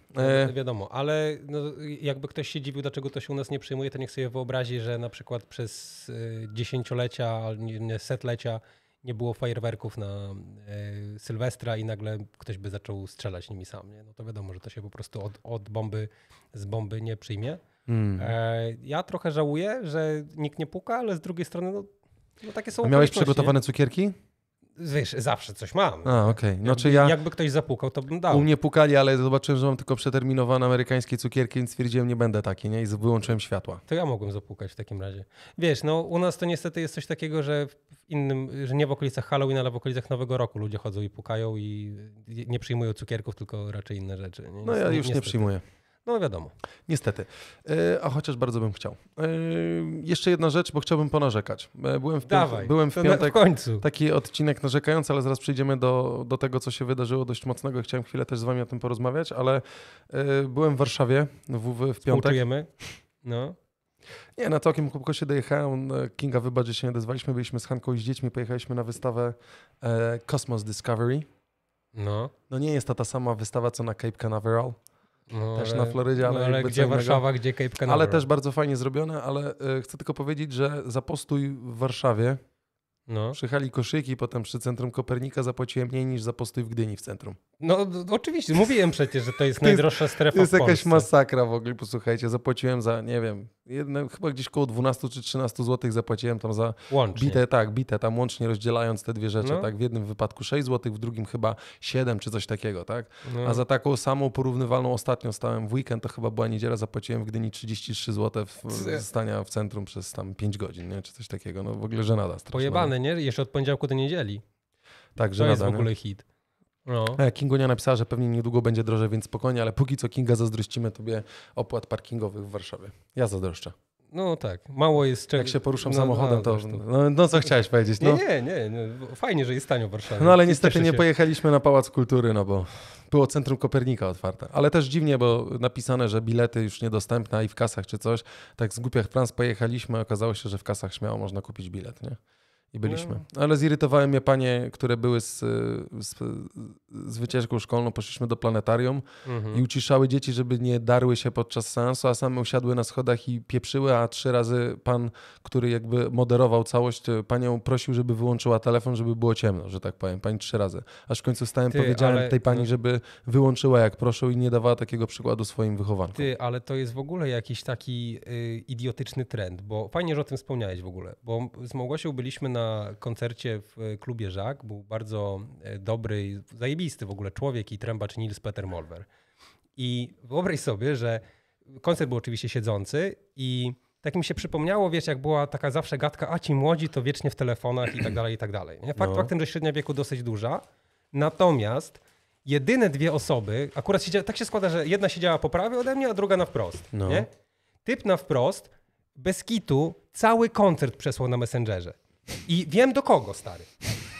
Speaker 2: wiadomo, ale no, jakby ktoś się dziwił, dlaczego to się u nas nie przyjmuje, to niech sobie wyobrazi, że na przykład przez e, dziesięciolecia, setlecia nie było fajerwerków na e, Sylwestra i nagle ktoś by zaczął strzelać nimi sam. Nie? No to wiadomo, że to się po prostu od, od bomby z bomby nie przyjmie. Mm. ja trochę żałuję, że nikt nie puka, ale z drugiej strony no, no takie są A Miałeś przygotowane cukierki? wiesz, zawsze coś mam. A, okej. Okay. No, znaczy jakby, ja... Jakby ktoś zapukał, to bym dał. U mnie
Speaker 1: pukali, ale zobaczyłem, że mam tylko przeterminowane amerykańskie cukierki, więc stwierdziłem, nie będę taki, nie? I wyłączyłem światła.
Speaker 2: To ja mogłem zapukać w takim razie. Wiesz, no u nas to niestety jest coś takiego, że w innym, że nie w okolicach Halloween, ale w okolicach Nowego Roku ludzie chodzą i pukają i nie przyjmują cukierków, tylko raczej inne rzeczy. Nie? No ja już niestety. nie przyjmuję.
Speaker 1: No wiadomo. Niestety. E, a chociaż bardzo bym chciał. E, jeszcze jedna rzecz, bo chciałbym ponarzekać. E, byłem w, Dawaj, piątek, byłem w piątek. W taki odcinek narzekający, ale zaraz przejdziemy do, do tego, co się wydarzyło dość mocnego. Chciałem chwilę też z wami o tym porozmawiać, ale byłem w Warszawie w, w, w piątek. No. Nie, na całkiem kubko się dojechałem. Kinga, wybacz, że się nie odezwaliśmy. Byliśmy z Hanką i z dziećmi, pojechaliśmy na wystawę Cosmos Discovery. No. No nie jest to ta sama wystawa, co na Cape Canaveral
Speaker 2: no, też ale, na Florydzie, ale, no, ale gdzie Warszawa, gdzie Cape Canaveral. Ale też
Speaker 1: bardzo fajnie zrobione, ale y, chcę tylko powiedzieć, że za postój w Warszawie no. koszyki, potem przy Centrum Kopernika zapłaciłem mniej niż za postój w Gdyni w centrum. No oczywiście, mówiłem przecież,
Speaker 2: że to jest najdroższa strefa To jest, jest jakaś
Speaker 1: masakra w ogóle, posłuchajcie, zapłaciłem za, nie wiem, jedne, chyba gdzieś koło 12 czy 13 zł zapłaciłem tam za łącznie. bite, tak, bite, tam łącznie rozdzielając te dwie rzeczy, no. tak, w jednym wypadku 6 zł, w drugim chyba 7 czy coś takiego, tak, no. a za taką samą porównywalną ostatnio stałem w weekend, to chyba była niedziela, zapłaciłem w Gdyni 33 zł w, stania w centrum przez tam 5 godzin, nie, czy coś takiego, no w ogóle żenada strasznie. Pojebane,
Speaker 2: nie? Jeszcze od poniedziałku do niedzieli.
Speaker 1: Tak, to jest w ogóle hit. No. E, Kingunia napisała, że pewnie niedługo będzie drożej, więc spokojnie, ale póki co Kinga zazdrościmy tobie opłat parkingowych w Warszawie. Ja zazdroszczę. No tak,
Speaker 2: mało jest czego. Jak się poruszam no, samochodem, no, to.
Speaker 1: No, no, co chciałeś powiedzieć? No.
Speaker 2: Nie, nie, nie, no, Fajnie, że jest tanio w Warszawie. No ale niestety nie pojechaliśmy
Speaker 1: na Pałac Kultury, no bo było centrum Kopernika otwarte. Ale też dziwnie, bo napisane, że bilety już niedostępne i w kasach czy coś. Tak z głupiach Franc pojechaliśmy, okazało się, że w kasach śmiało można kupić bilet, nie? I byliśmy. Mm. Ale zirytowały mnie panie, które były z, z, z wycieczką szkolną, poszliśmy do planetarium mhm. i uciszały dzieci, żeby nie darły się podczas seansu, a same usiadły na schodach i pieprzyły, a trzy razy pan, który jakby moderował całość, e, panią prosił, żeby wyłączyła telefon, żeby było ciemno, że tak powiem. Pani trzy razy. Aż w końcu stałem, Ty, powiedziałem ale... tej pani, no. żeby wyłączyła jak proszę i nie dawała takiego przykładu swoim wychowankom.
Speaker 2: Ty, ale to jest w ogóle jakiś taki y, idiotyczny trend, bo fajnie, że o tym wspomniałeś w ogóle, bo z Małgosią byliśmy na na koncercie w e, klubie Żak był bardzo e, dobry, zajebisty w ogóle człowiek i trębacz Nils Peter Molver. I wyobraź sobie, że koncert był oczywiście siedzący i tak mi się przypomniało, wiesz, jak była taka zawsze gadka, a ci młodzi to wiecznie w telefonach i tak dalej, i tak dalej. Fakt no. faktem, że średnia wieku dosyć duża, natomiast jedyne dwie osoby, akurat tak się składa, że jedna siedziała po prawej ode mnie, a druga na wprost, no. nie? Typ na wprost, bez kitu, cały koncert przesłał na Messengerze. I wiem do kogo, stary.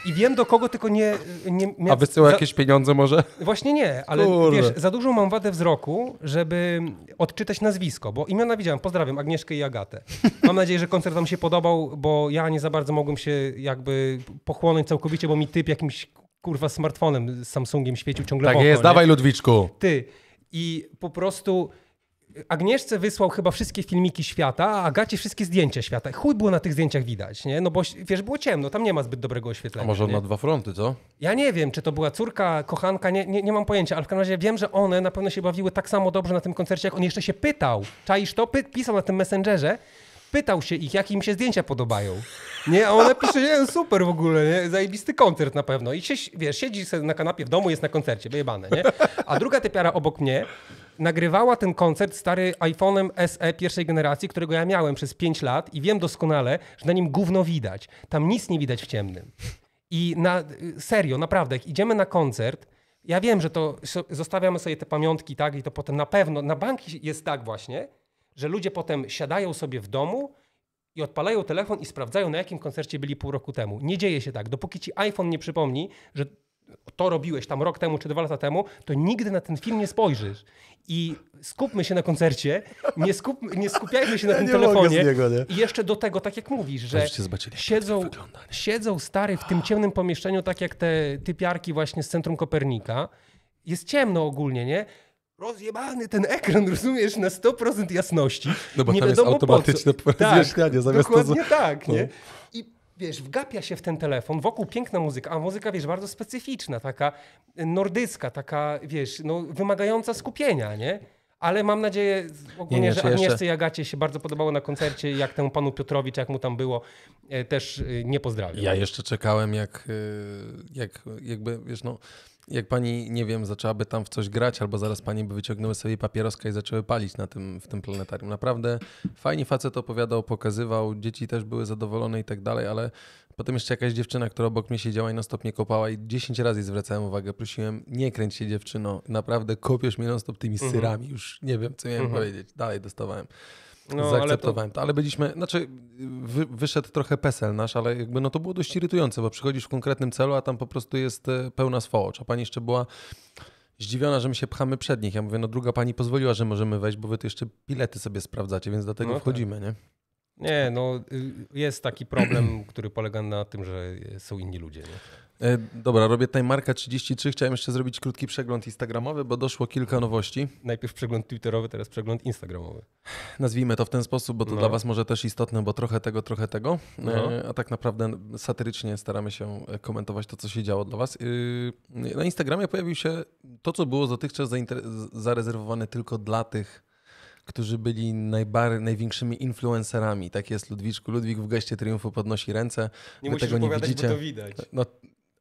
Speaker 2: I wiem do kogo, tylko nie... nie mia... A za... jakieś pieniądze może? Właśnie nie, ale Kurde. wiesz, za dużą mam wadę wzroku, żeby odczytać nazwisko, bo imiona widziałem. Pozdrawiam Agnieszkę i Agatę. Mam nadzieję, że koncert wam się podobał, bo ja nie za bardzo mogłem się jakby pochłonąć całkowicie, bo mi typ jakimś kurwa smartfonem z Samsungiem świecił ciągle Tak wokół, jest, nie? dawaj Ludwiczku. Ty. I po prostu Agnieszce wysłał chyba wszystkie filmiki świata, a Agacie wszystkie zdjęcia świata. Chuj było na tych zdjęciach widać, nie? No bo wiesz, było ciemno, tam nie ma zbyt dobrego oświetlenia. A może nie? na
Speaker 1: dwa fronty, co?
Speaker 2: Ja nie wiem, czy to była córka, kochanka, nie, nie, nie mam pojęcia, ale w każdym razie wiem, że one na pewno się bawiły tak samo dobrze na tym koncercie, jak on jeszcze się pytał. Czaisz to? pisał na tym Messengerze, pytał się ich, jakie im się zdjęcia podobają. Nie, a ona pisze, nie, super w ogóle, nie? zajebisty koncert na pewno. I się, wiesz, siedzi na kanapie w domu, jest na koncercie, wyjebane, nie? A druga typiara obok mnie nagrywała ten koncert stary iPhone'em SE pierwszej generacji, którego ja miałem przez 5 lat i wiem doskonale, że na nim gówno widać. Tam nic nie widać w ciemnym. I na, serio, naprawdę, jak idziemy na koncert, ja wiem, że to zostawiamy sobie te pamiątki, tak, i to potem na pewno, na banki jest tak właśnie, że ludzie potem siadają sobie w domu i odpalają telefon i sprawdzają, na jakim koncercie byli pół roku temu. Nie dzieje się tak. Dopóki ci iPhone nie przypomni, że to robiłeś tam rok temu czy dwa lata temu, to nigdy na ten film nie spojrzysz. I skupmy się na koncercie, nie, skup, nie skupiajmy się na ja tym telefonie. Niego, I jeszcze do tego, tak jak mówisz, że siedzą, siedzą stary w tym ciemnym pomieszczeniu, tak jak te typiarki właśnie z Centrum Kopernika. Jest ciemno ogólnie, nie? rozjebany ten ekran, rozumiesz, na 100% jasności. No bo nie tam wiadomo jest automatyczne po Tak, zamiast dokładnie to... tak, no. nie? I wiesz, wgapia się w ten telefon, wokół piękna muzyka, a muzyka, wiesz, bardzo specyficzna, taka nordycka, taka, wiesz, no, wymagająca skupienia, nie? Ale mam nadzieję ogólnie, nie, nie, że Agnieszce jeszcze... Jagacie się bardzo podobało na koncercie, jak temu panu Piotrowicz, jak mu tam było, e, też e, nie pozdrawiam. Ja jeszcze
Speaker 1: czekałem, jak, e, jak jakby, wiesz, no jak pani, nie wiem, zaczęłaby tam w coś grać, albo zaraz pani by wyciągnęły sobie papieroska i zaczęły palić na tym, w tym planetarium. Naprawdę fajnie facet opowiadał, pokazywał, dzieci też były zadowolone i tak dalej, ale potem jeszcze jakaś dziewczyna, która obok mnie siedziała i na stopnie kopała i 10 razy jej zwracałem uwagę, prosiłem, nie kręć się dziewczyno, naprawdę kopiesz mnie non stop tymi mhm. syrami, już nie wiem, co miałem mhm. powiedzieć. Dalej dostawałem. No, Zaakceptowałem ale to... to. ale byliśmy, znaczy wy, wyszedł trochę pesel nasz, ale jakby no to było dość irytujące, bo przychodzisz w konkretnym celu, a tam po prostu jest e, pełna swołocz, a pani jeszcze była zdziwiona, że my się pchamy przed nich. Ja mówię, no druga pani pozwoliła, że możemy wejść, bo wy to jeszcze bilety sobie sprawdzacie, więc dlatego no wchodzimy, tak. nie?
Speaker 2: Nie, no y, jest taki problem, który polega na tym, że są inni ludzie. Nie?
Speaker 1: E, dobra, robię Timemarka 33. Chciałem jeszcze zrobić krótki przegląd instagramowy, bo doszło kilka nowości. Najpierw przegląd twitterowy, teraz przegląd instagramowy. Nazwijmy to w ten sposób, bo to no. dla was może też istotne, bo trochę tego, trochę tego. No. E, a tak naprawdę satyrycznie staramy się e, komentować to, co się działo dla was. Na Instagramie pojawił się to, co było dotychczas zarezerwowane tylko dla tych, którzy byli najbar- największymi influencerami. Tak jest, Ludwiczku. Ludwik w geście triumfu podnosi ręce. Nie Wy musisz tego nie widzicie. bo to widać. No,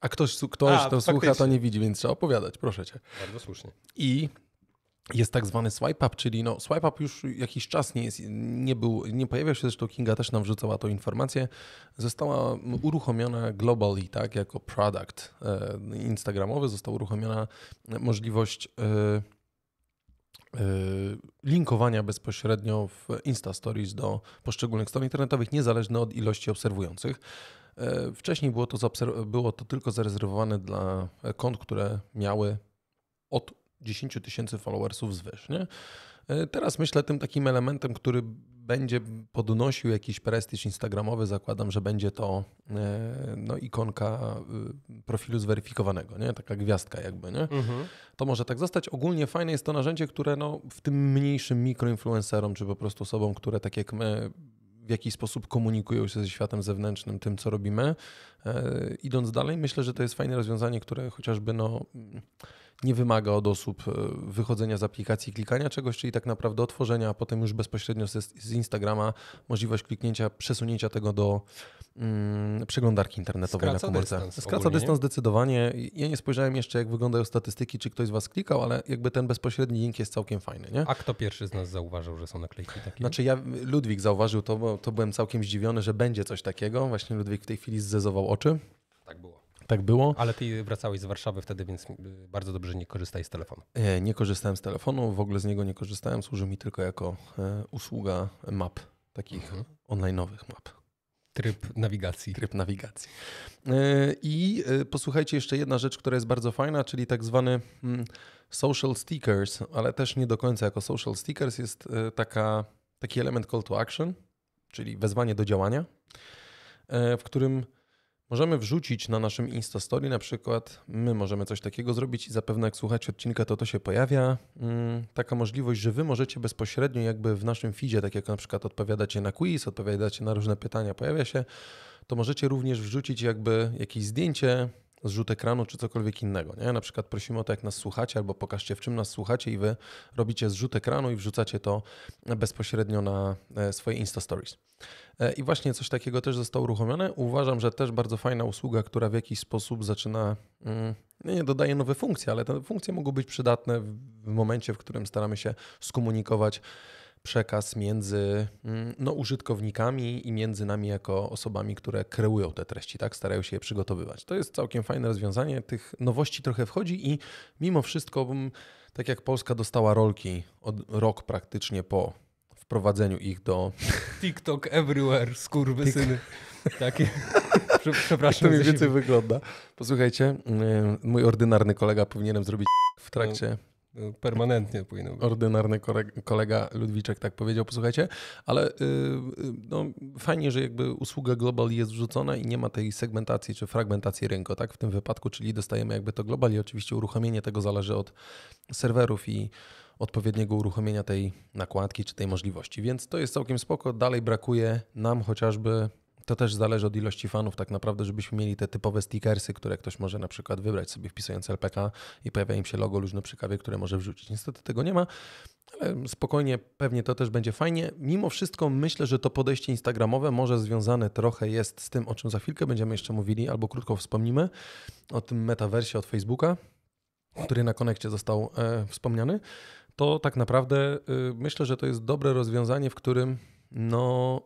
Speaker 1: a ktoś, ktoś A, to słucha, to nie widzi, więc trzeba opowiadać, proszę cię. Bardzo słusznie. I jest tak zwany swipe up, czyli no, swipe up już jakiś czas nie, jest, nie był, nie pojawiał się, zresztą Kinga też nam wrzucała tą informację. Została uruchomiona globally, tak, jako product e, instagramowy, została uruchomiona możliwość e, e, linkowania bezpośrednio w Insta Stories do poszczególnych stron internetowych, niezależnie od ilości obserwujących. E, wcześniej było to, było to tylko zarezerwowane dla kont, które miały od 10 tysięcy followersów zwyż. Nie? Teraz myślę tym takim elementem, który będzie podnosił jakiś prestiż instagramowy, zakładam, że będzie to e, no, ikonka y, profilu zweryfikowanego, nie? taka gwiazdka jakby. Nie? Mhm. To może tak zostać. Ogólnie fajne jest to narzędzie, które no, w tym mniejszym mikroinfluencerom, czy po prostu osobom, które tak jak my jaki sposób komunikują się ze światem zewnętrznym, tym co robimy. E, idąc dalej, myślę, że to jest fajne rozwiązanie, które chociażby no, nie wymaga od osób e, wychodzenia z aplikacji, klikania czegoś, czyli tak naprawdę otworzenia, a potem już bezpośrednio z Instagrama możliwość kliknięcia, przesunięcia tego do mm, przeglądarki internetowej Skraca na komórce. Dystans Skraca ogólnie, dystans zdecydowanie. Ja nie spojrzałem jeszcze, jak wyglądają statystyki, czy ktoś z Was klikał, ale jakby ten bezpośredni link jest całkiem fajny. Nie?
Speaker 2: A kto pierwszy z nas zauważył, że są naklejki takie? Znaczy
Speaker 1: ja, Ludwik zauważył to, bo to byłem całkiem zdziwiony, że będzie coś takiego. Właśnie Ludwik w tej chwili zdezował oczy. Tak było. Tak było. Ale
Speaker 2: ty wracałeś z Warszawy wtedy, więc y, bardzo dobrze nie korzystaj z telefonu.
Speaker 1: E, nie, korzystałem z telefonu, w ogóle z niego nie korzystałem. Służy mi tylko jako e, usługa map, takich mhm. onlineowych map. Tryb nawigacji. Tryb nawigacji. E, I e, posłuchajcie jeszcze jedna rzecz, która jest bardzo fajna, czyli tak zwany mm, social stickers, ale też nie do końca jako social stickers jest e, taka, taki element call to action, czyli wezwanie do działania, w którym Możemy wrzucić na naszym Story, na przykład, my możemy coś takiego zrobić i zapewne jak słuchacie odcinka, to to się pojawia. Mm, taka możliwość, że wy możecie bezpośrednio jakby w naszym feedzie, tak jak na przykład odpowiadacie na quiz, odpowiadacie na różne pytania, pojawia się, to możecie również wrzucić jakby jakieś zdjęcie zrzut ekranu czy cokolwiek innego. Nie? Na przykład prosimy o to, jak nas słuchacie, albo pokażcie, w czym nas słuchacie i wy robicie zrzut ekranu i wrzucacie to bezpośrednio na e, swoje Insta Stories. E, I właśnie coś takiego też zostało uruchomione. Uważam, że też bardzo fajna usługa, która w jakiś sposób zaczyna, mm, nie, dodaje nowe funkcje, ale te funkcje mogą być przydatne w momencie, w którym staramy się skomunikować przekaz między mm, no, użytkownikami i między nami jako osobami, które kreują te treści, tak? Starają się je przygotowywać. To jest całkiem fajne rozwiązanie. Tych nowości trochę wchodzi i mimo wszystko, mm, tak jak Polska dostała rolki od rok praktycznie po wprowadzeniu ich do.
Speaker 2: TikTok everywhere, skurwysyny. syny Takie. Przepraszam. To mi więcej wygląda.
Speaker 1: Posłuchajcie, mm, mój ordynarny kolega powinienem zrobić w trakcie no. Permanentnie powinno być. Ordynarny kolega Ludwiczek tak powiedział, posłuchajcie, ale y, y, no, fajnie, że jakby usługa global jest wrzucona i nie ma tej segmentacji czy fragmentacji rynku, tak? W tym wypadku, czyli dostajemy jakby to global i oczywiście uruchomienie tego zależy od serwerów i odpowiedniego uruchomienia tej nakładki czy tej możliwości. Więc to jest całkiem spoko. Dalej brakuje nam chociażby to też zależy od ilości fanów, tak naprawdę, żebyśmy mieli te typowe stickersy, które ktoś może na przykład wybrać sobie wpisując LPK i pojawia im się logo luźno przy kawie, które może wrzucić. Niestety tego nie ma, ale spokojnie, pewnie to też będzie fajnie. Mimo wszystko myślę, że to podejście instagramowe może związane trochę jest z tym, o czym za chwilkę będziemy jeszcze mówili, albo krótko wspomnimy o tym metaversie od Facebooka, który na konekcie został e, wspomniany. To tak naprawdę y, myślę, że to jest dobre rozwiązanie, w którym no,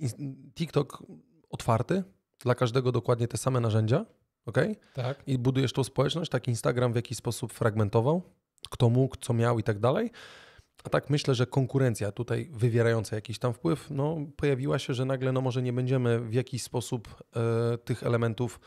Speaker 1: y, TikTok otwarty, dla każdego dokładnie te same narzędzia, ok? Tak. I budujesz tą społeczność, tak Instagram w jakiś sposób fragmentował, kto mógł, co miał i tak dalej. A tak myślę, że konkurencja tutaj wywierająca jakiś tam wpływ, no pojawiła się, że nagle no może nie będziemy w jakiś sposób e, tych elementów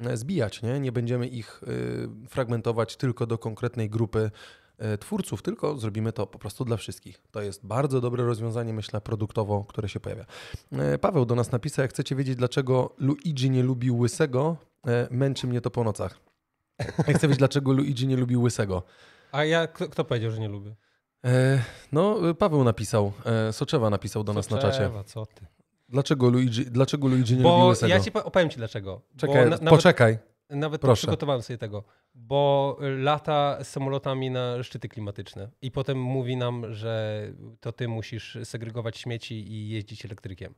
Speaker 1: e, zbijać, nie? Nie będziemy ich e, fragmentować tylko do konkretnej grupy E, twórców, tylko zrobimy to po prostu dla wszystkich. To jest bardzo dobre rozwiązanie, myślę, produktowo, które się pojawia. E, Paweł do nas napisał, jak chcecie wiedzieć, dlaczego Luigi nie lubi łysego, e, męczy mnie to po nocach. Ja chcę wiedzieć, dlaczego Luigi nie lubi łysego.
Speaker 2: A ja, kto, kto powiedział, że nie lubię?
Speaker 1: No, Paweł napisał, Soczewa napisał do Soczewa, nas na czacie. co ty? Dlaczego Luigi, dlaczego Luigi nie Bo lubi łysego? Ja ci opowiem ci dlaczego. Czekaj, na, nawet, poczekaj. Nawet Proszę. przygotowałem
Speaker 2: sobie tego bo lata z samolotami na szczyty klimatyczne. I potem mówi nam, że to ty musisz segregować śmieci i jeździć elektrykiem.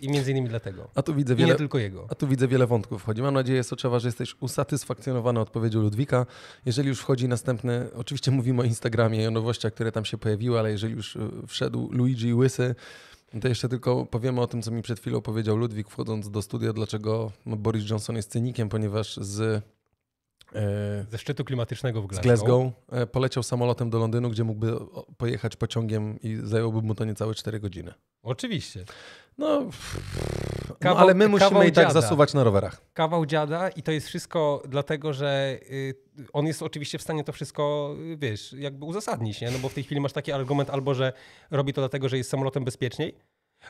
Speaker 2: I między innymi dlatego. A tu widzę wiele, nie tylko jego.
Speaker 1: A tu widzę wiele wątków wchodzi. Mam nadzieję, Soczewa, że jesteś usatysfakcjonowany odpowiedzią Ludwika. Jeżeli już wchodzi następny, oczywiście mówimy o Instagramie i o nowościach, które tam się pojawiły, ale jeżeli już e, wszedł Luigi Łysy, to jeszcze tylko powiemy o tym, co mi przed chwilą powiedział Ludwik, wchodząc do studia, dlaczego Boris Johnson jest cynikiem, ponieważ z E, ze szczytu klimatycznego w Glasgow. Z Glasgow. E, poleciał samolotem do Londynu, gdzie mógłby pojechać pociągiem i zajęłoby mu to niecałe 4 godziny.
Speaker 2: Oczywiście.
Speaker 1: No, no kawał, no ale my musimy i tak zasuwać na rowerach.
Speaker 2: Kawał dziada i to jest wszystko dlatego, że y, on jest oczywiście w stanie to wszystko, y, wiesz, jakby uzasadnić, nie? No bo w tej chwili masz taki argument albo, że robi to dlatego, że jest samolotem bezpieczniej,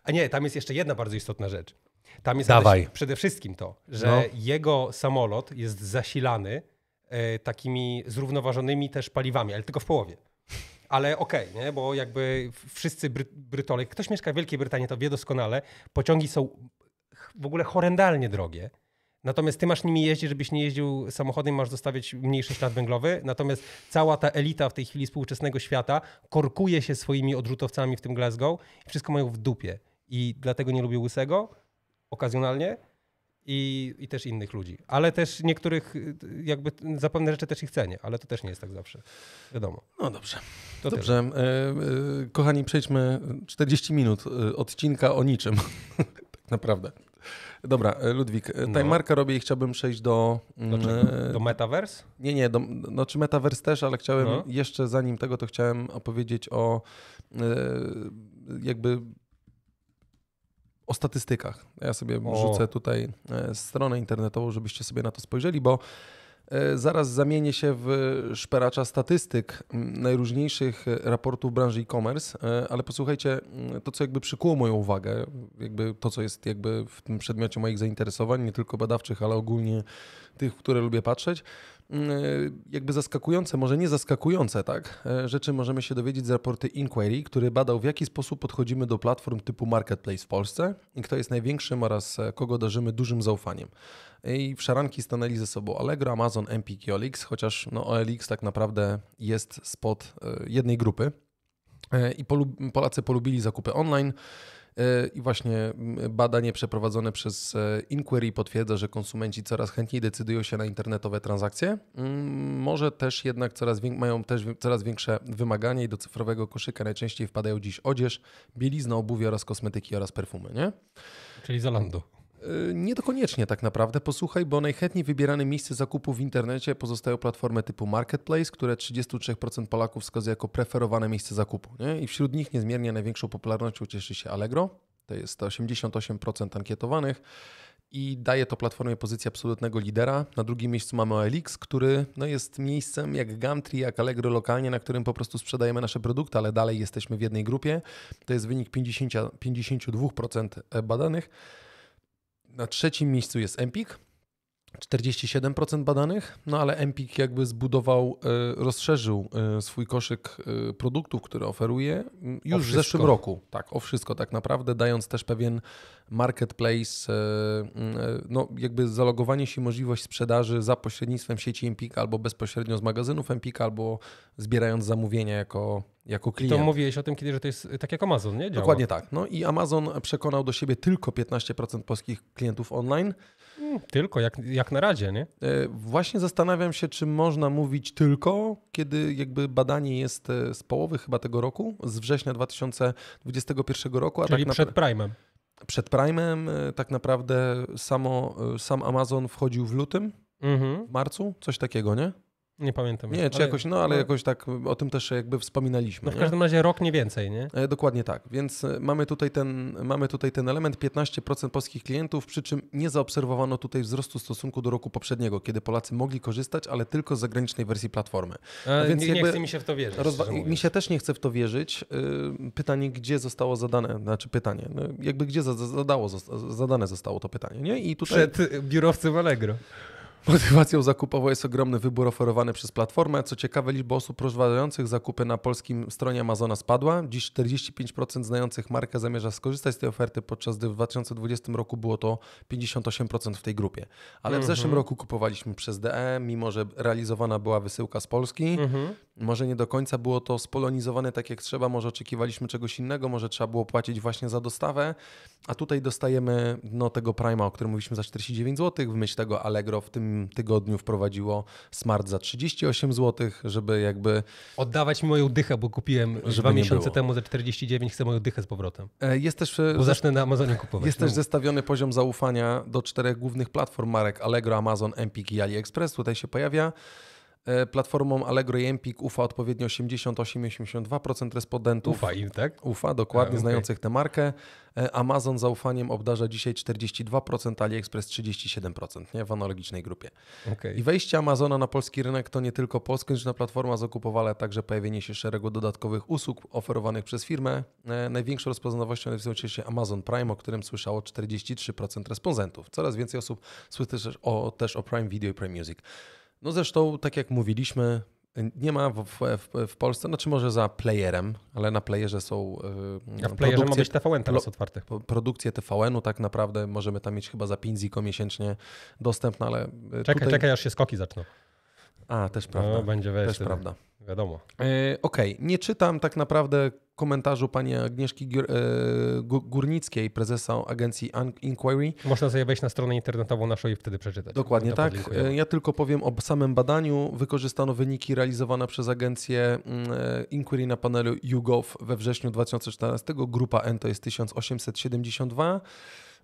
Speaker 2: a nie, tam jest jeszcze jedna bardzo istotna rzecz. Tam jest Dawaj. przede wszystkim to, że no. jego samolot jest zasilany e, takimi zrównoważonymi też paliwami, ale tylko w połowie. Ale okej, okay, nie? bo jakby wszyscy Bry Brytole, ktoś mieszka w Wielkiej Brytanii, to wie doskonale, pociągi są w ogóle horrendalnie drogie. Natomiast ty masz nimi jeździć, żebyś nie jeździł samochodem, masz zostawiać mniejszy ślad węglowy. Natomiast cała ta elita w tej chwili współczesnego świata korkuje się swoimi odrzutowcami w tym Glasgow i wszystko mają w dupie i dlatego nie lubię Łysego okazjonalnie i, i też innych ludzi. Ale też niektórych, y, jakby za pewne rzeczy też ich cenię, ale to też nie jest tak zawsze. Wiadomo. No
Speaker 1: dobrze. To dobrze. E, e, kochani, przejdźmy 40 minut e, odcinka o niczym. tak naprawdę. Dobra, Ludwik, no. robię i chciałbym przejść do... Mm, do, do Metaverse? Nie, nie, do, no czy Metaverse też, ale chciałem no. jeszcze zanim tego, to chciałem opowiedzieć o jakby o statystykach. Ja sobie o. rzucę tutaj e, stronę internetową, żebyście sobie na to spojrzeli, bo e, zaraz zamienię się w szperacza statystyk najróżniejszych raportów branży e-commerce, e, ale posłuchajcie, to co jakby przykuło moją uwagę, jakby to co jest jakby w tym przedmiocie moich zainteresowań, nie tylko badawczych, ale ogólnie tych, które lubię patrzeć, Mm, e, jakby zaskakujące, może nie zaskakujące, tak, e, rzeczy możemy się dowiedzieć z raporty Inquiry, który badał, w jaki sposób podchodzimy do platform typu Marketplace w Polsce i kto jest największym oraz e, kogo darzymy dużym zaufaniem. I w szaranki stanęli ze sobą Allegro, Amazon, MPK, OLX, chociaż no, OLX tak naprawdę jest spod jednej grupy. I Polacy polubili zakupy online E, I właśnie mm, badanie przeprowadzone przez e, Inquiry potwierdza, że konsumenci coraz chętniej decydują się na internetowe transakcje. Mm, może też jednak coraz mają też coraz większe wymagania i do cyfrowego koszyka najczęściej wpadają dziś odzież, bielizna, obuwie oraz kosmetyki oraz perfumy, nie?
Speaker 2: Czyli Zalando.
Speaker 1: Y, koniecznie, tak naprawdę, posłuchaj, bo najchętniej wybierane miejsce zakupu w internecie pozostają platformy typu Marketplace, które 33% Polaków wskazuje jako preferowane miejsce zakupu. Nie? I wśród nich niezmiernie największą popularnością cieszy się Allegro, to jest 88% ankietowanych i daje to platformie pozycję absolutnego lidera. Na drugim miejscu mamy OLX, który no, jest miejscem jak Gumtree, jak Allegro lokalnie, na którym po prostu sprzedajemy nasze produkty, ale dalej jesteśmy w jednej grupie. To jest wynik 50, 52% badanych. Na trzecim miejscu jest Empik, 47% badanych, no ale Empik jakby zbudował, e, rozszerzył e, swój koszyk e, produktów, które oferuje już w zeszłym roku. Tak, o wszystko tak naprawdę, dając też pewien marketplace, no jakby zalogowanie się możliwość sprzedaży za pośrednictwem sieci Empik albo bezpośrednio z magazynów Empik albo zbierając zamówienia jako jako klient. I to
Speaker 2: mówiłeś o tym kiedyś, że to jest tak jak Amazon, nie? Działa. Dokładnie tak. No i Amazon
Speaker 1: przekonał do siebie tylko 15% polskich klientów online. Mm, tylko, jak, jak na razie, nie? E, właśnie zastanawiam się, czy można mówić tylko, kiedy jakby badanie jest e, z połowy chyba tego roku, z września 2021 roku. Czyli tak przed Prime'em. Przed Prime'em e, tak naprawdę samo, sam Amazon wchodził w lutym, mhm. w marcu, coś takiego, nie? Nie pamiętam. Nie, czy ale... jakoś, no ale jakoś tak o tym też jakby wspominaliśmy. No w każdym nie? razie rok nie więcej, nie? E, dokładnie tak. Więc e, mamy tutaj ten, mamy tutaj ten element 15% polskich klientów, przy czym nie zaobserwowano tutaj wzrostu w stosunku do roku poprzedniego, kiedy Polacy mogli korzystać, ale tylko z zagranicznej wersji platformy. A, Więc nie, nie chce mi się w to wierzyć. Rozwa- mi się też nie chce w to wierzyć. E, pytanie, gdzie zostało zadane, znaczy pytanie, no, jakby gdzie zadało, zadane zostało to pytanie, nie? I tutaj... Przed biurowcem Allegro. Motywacją zakupową jest ogromny wybór oferowany przez platformę. Co ciekawe, liczba osób rozważających zakupy na polskim stronie Amazona spadła. Dziś 45% znających markę zamierza skorzystać z tej oferty, podczas gdy w 2020 roku było to 58% w tej grupie. Ale w mhm. zeszłym roku kupowaliśmy przez DE, mimo że realizowana była wysyłka z Polski. Mhm. Może nie do końca było to spolonizowane tak jak trzeba, może oczekiwaliśmy czegoś innego, może trzeba było płacić właśnie za dostawę, a tutaj dostajemy no, tego Prima, o którym mówiliśmy za 49 zł, w myśl tego Allegro w tym tygodniu wprowadziło smart za 38 zł, żeby jakby. Oddawać
Speaker 2: mi moją dychę, bo kupiłem dwa miesiące było. temu za 49, chcę moją dychę z powrotem. E, jest też. E, bo zacznę na Amazonie kupować. Jest no. też
Speaker 1: zestawiony poziom zaufania do czterech głównych platform marek Allegro, Amazon, Empik i AliExpress. Tutaj się pojawia. E, Platformom Allegro i Empik ufa odpowiednio 88-82% respondentów. Ufa im, tak? Ufa, dokładnie, A, okay. znających tę markę. E, Amazon zaufaniem obdarza dzisiaj 42%, AliExpress 37% nie? w analogicznej grupie. Okay. I wejście Amazona na polski rynek to nie tylko polskojęzyczna platforma zakupowa, ale także pojawienie się szeregu dodatkowych usług oferowanych przez firmę. E, największą rozpoznawalnością jest się Amazon Prime, o którym słyszało 43% respondentów. Coraz więcej osób słyszy też o, też o Prime Video i Prime Music. No zresztą, tak jak mówiliśmy, nie ma w, w, w, Polsce, znaczy może za playerem, ale na playerze są. Yy, A w playerze ma być TVN teraz otwarty. Produkcje TVN-u tak naprawdę możemy tam mieć chyba za 5 miesięcznie dostępne, ale. Y, czekaj, tutaj... czekaj,
Speaker 2: aż się skoki zaczną.
Speaker 1: A, też no, prawda. No, będzie wejść Też prawda. Wiadomo. Yy, Okej, okay. nie czytam tak naprawdę komentarzu pani Agnieszki e, Górnickiej, prezesa agencji Inquiry. Można sobie wejść na stronę internetową naszą i wtedy przeczytać. Dokładnie tak. E, ja tylko powiem o samym badaniu. Wykorzystano wyniki realizowane przez agencję mm, Inquiry na panelu YouGov we wrześniu 2014. Grupa N to jest 1872.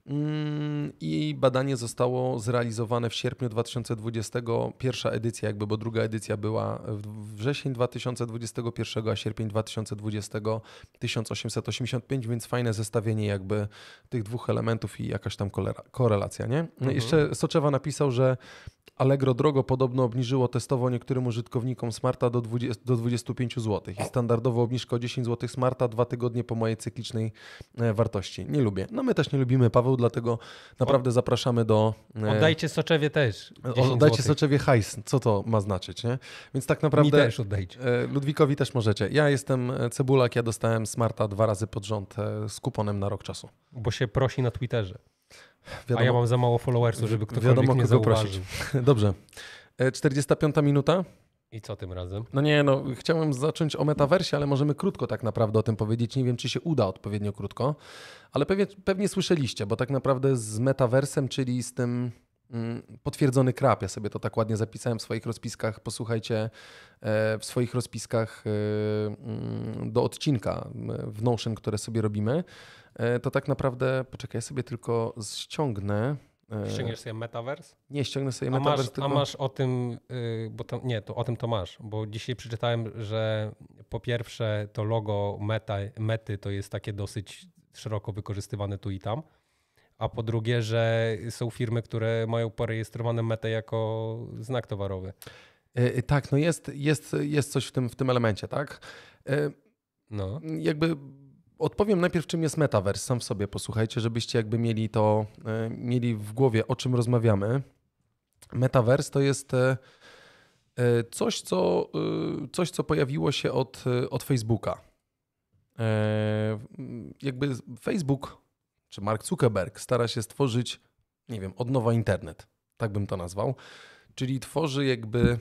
Speaker 1: Mm, I badanie zostało zrealizowane w sierpniu 2020, pierwsza edycja jakby, bo druga edycja była w wrzesień 2021, a sierpień 2020 1885, więc fajne zestawienie jakby tych dwóch elementów i jakaś tam korelacja, nie? No mhm. Jeszcze Soczewa napisał, że Allegro drogo podobno obniżyło testowo niektórym użytkownikom Smarta do, 20, do 25 zł i standardowo obniżka o 10 zł Smarta dwa tygodnie po mojej cyklicznej e, wartości. Nie lubię. No my też nie lubimy, Paweł, dlatego naprawdę zapraszamy do... E, oddajcie Soczewie też. Oddajcie Soczewie hajs, co to ma znaczyć, nie? Więc tak naprawdę... Mi też oddajcie. E, Ludwikowi też możecie. Ja jestem Cebulak, ja dostałem Smarta dwa razy pod rząd z kuponem na rok czasu. Bo się prosi na Twitterze. Wiadomo, A ja mam za mało followersów, żeby ktoś wiadomo, mnie zauważył. Prosić. Dobrze. 45 e, minuta. I co tym razem? No nie, no chciałem zacząć o metaversie, ale możemy krótko tak naprawdę o tym powiedzieć. Nie wiem, czy się uda odpowiednio krótko, ale pewnie, pewnie słyszeliście, bo tak naprawdę z metaversem, czyli z tym Mm, potwierdzony krab. Ja sobie to tak ładnie zapisałem w swoich rozpiskach. Posłuchajcie e, w swoich rozpiskach e, mm, do odcinka w Notion, które sobie robimy. E, to tak naprawdę, poczekaj, ja sobie tylko ściągnę. Ściągniesz sobie Metaverse? Nie, ściągnę sobie a Metaverse. Masz, tylko... A masz
Speaker 2: o tym, y, bo tam, nie, to o tym to masz, bo dzisiaj przeczytałem, że po pierwsze to logo meta, mety to jest takie dosyć szeroko wykorzystywane tu i tam a po drugie, że są firmy, które mają porejestrowane metę jako
Speaker 1: znak towarowy. Yy, tak, no jest, jest, jest coś w tym, w tym elemencie, tak? Yy, no. Jakby odpowiem najpierw, czym jest metavers sam w sobie, posłuchajcie, żebyście jakby mieli to, yy, mieli w głowie, o czym rozmawiamy. Metavers to jest coś, co, coś, co pojawiło się od, od Facebooka. Jakby Facebook czy Mark Zuckerberg stara się stworzyć, nie wiem, od nowa internet, tak bym to nazwał, czyli tworzy jakby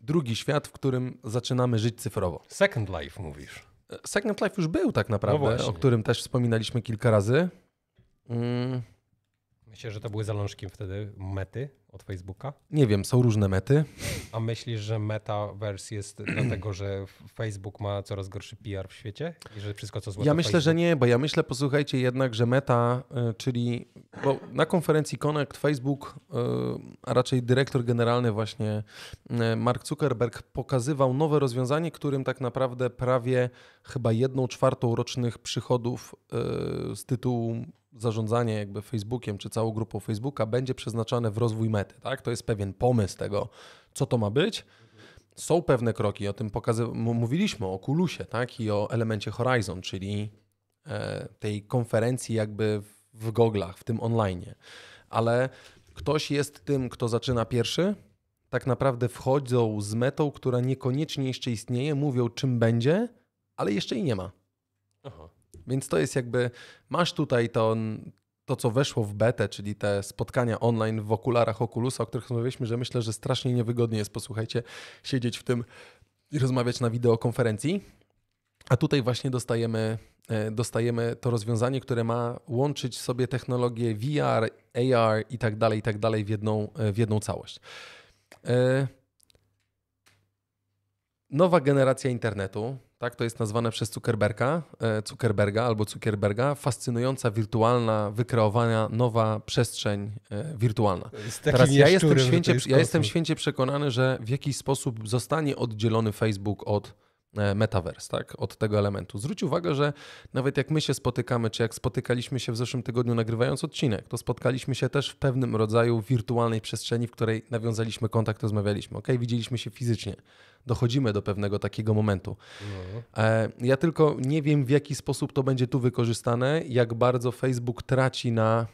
Speaker 1: drugi świat, w którym zaczynamy żyć cyfrowo. Second Life mówisz. Second Life już był tak naprawdę, no o którym też wspominaliśmy kilka razy. Mm,
Speaker 2: Myślę, że to były zalążkiem wtedy mety od Facebooka?
Speaker 1: Nie wiem, są różne mety.
Speaker 2: A myślisz, że Meta metaverse jest dlatego, że Facebook ma coraz gorszy PR w świecie i że wszystko co złe Ja myślę, Facebook... że nie,
Speaker 1: bo ja myślę, posłuchajcie jednak, że meta, e, czyli bo na konferencji Connect Facebook, e, a raczej dyrektor generalny właśnie e, Mark Zuckerberg pokazywał nowe rozwiązanie, którym tak naprawdę prawie chyba jedną czwartą rocznych przychodów z tytułu zarządzanie jakby Facebookiem czy całą grupą Facebooka będzie przeznaczane w rozwój mety. Tak? To jest pewien pomysł tego, co to ma być. Są pewne kroki, o tym pokazy- mówiliśmy, o Kulusie tak? i o elemencie Horizon, czyli e, tej konferencji jakby w goglach, w tym online. Ale ktoś jest tym, kto zaczyna pierwszy, tak naprawdę wchodzą z metą, która niekoniecznie jeszcze istnieje, mówią czym będzie, ale jeszcze i nie ma. Aha. Więc to jest jakby, masz tutaj to, to, co weszło w betę, czyli te spotkania online w okularach Oculusa, o których rozmawialiśmy, że myślę, że strasznie niewygodnie jest, posłuchajcie, siedzieć w tym i rozmawiać na wideokonferencji. A tutaj właśnie dostajemy, e, dostajemy to rozwiązanie, które ma łączyć sobie technologie VR, AR i tak dalej, i tak dalej w jedną, e, w jedną całość. E, nowa generacja internetu, tak, to jest nazwane przez Zuckerberga, e, Zuckerberga albo Zuckerberga fascynująca, wirtualna, wykreowana nowa przestrzeń e, wirtualna. Teraz ja jestem, święcie, jest ja jestem święcie przekonany, że w jakiś sposób zostanie oddzielony Facebook od E, metaverse, tak? Od tego elementu. Zwróć uwagę, że nawet jak my się spotykamy, czy jak spotykaliśmy się w zeszłym tygodniu nagrywając odcinek, to spotkaliśmy się też w pewnym rodzaju wirtualnej przestrzeni, w której nawiązaliśmy kontakt, rozmawialiśmy, ok? Widzieliśmy się fizycznie. Dochodzimy do pewnego takiego momentu. No. E, ja tylko nie wiem, w jaki sposób to będzie tu wykorzystane, jak bardzo Facebook traci na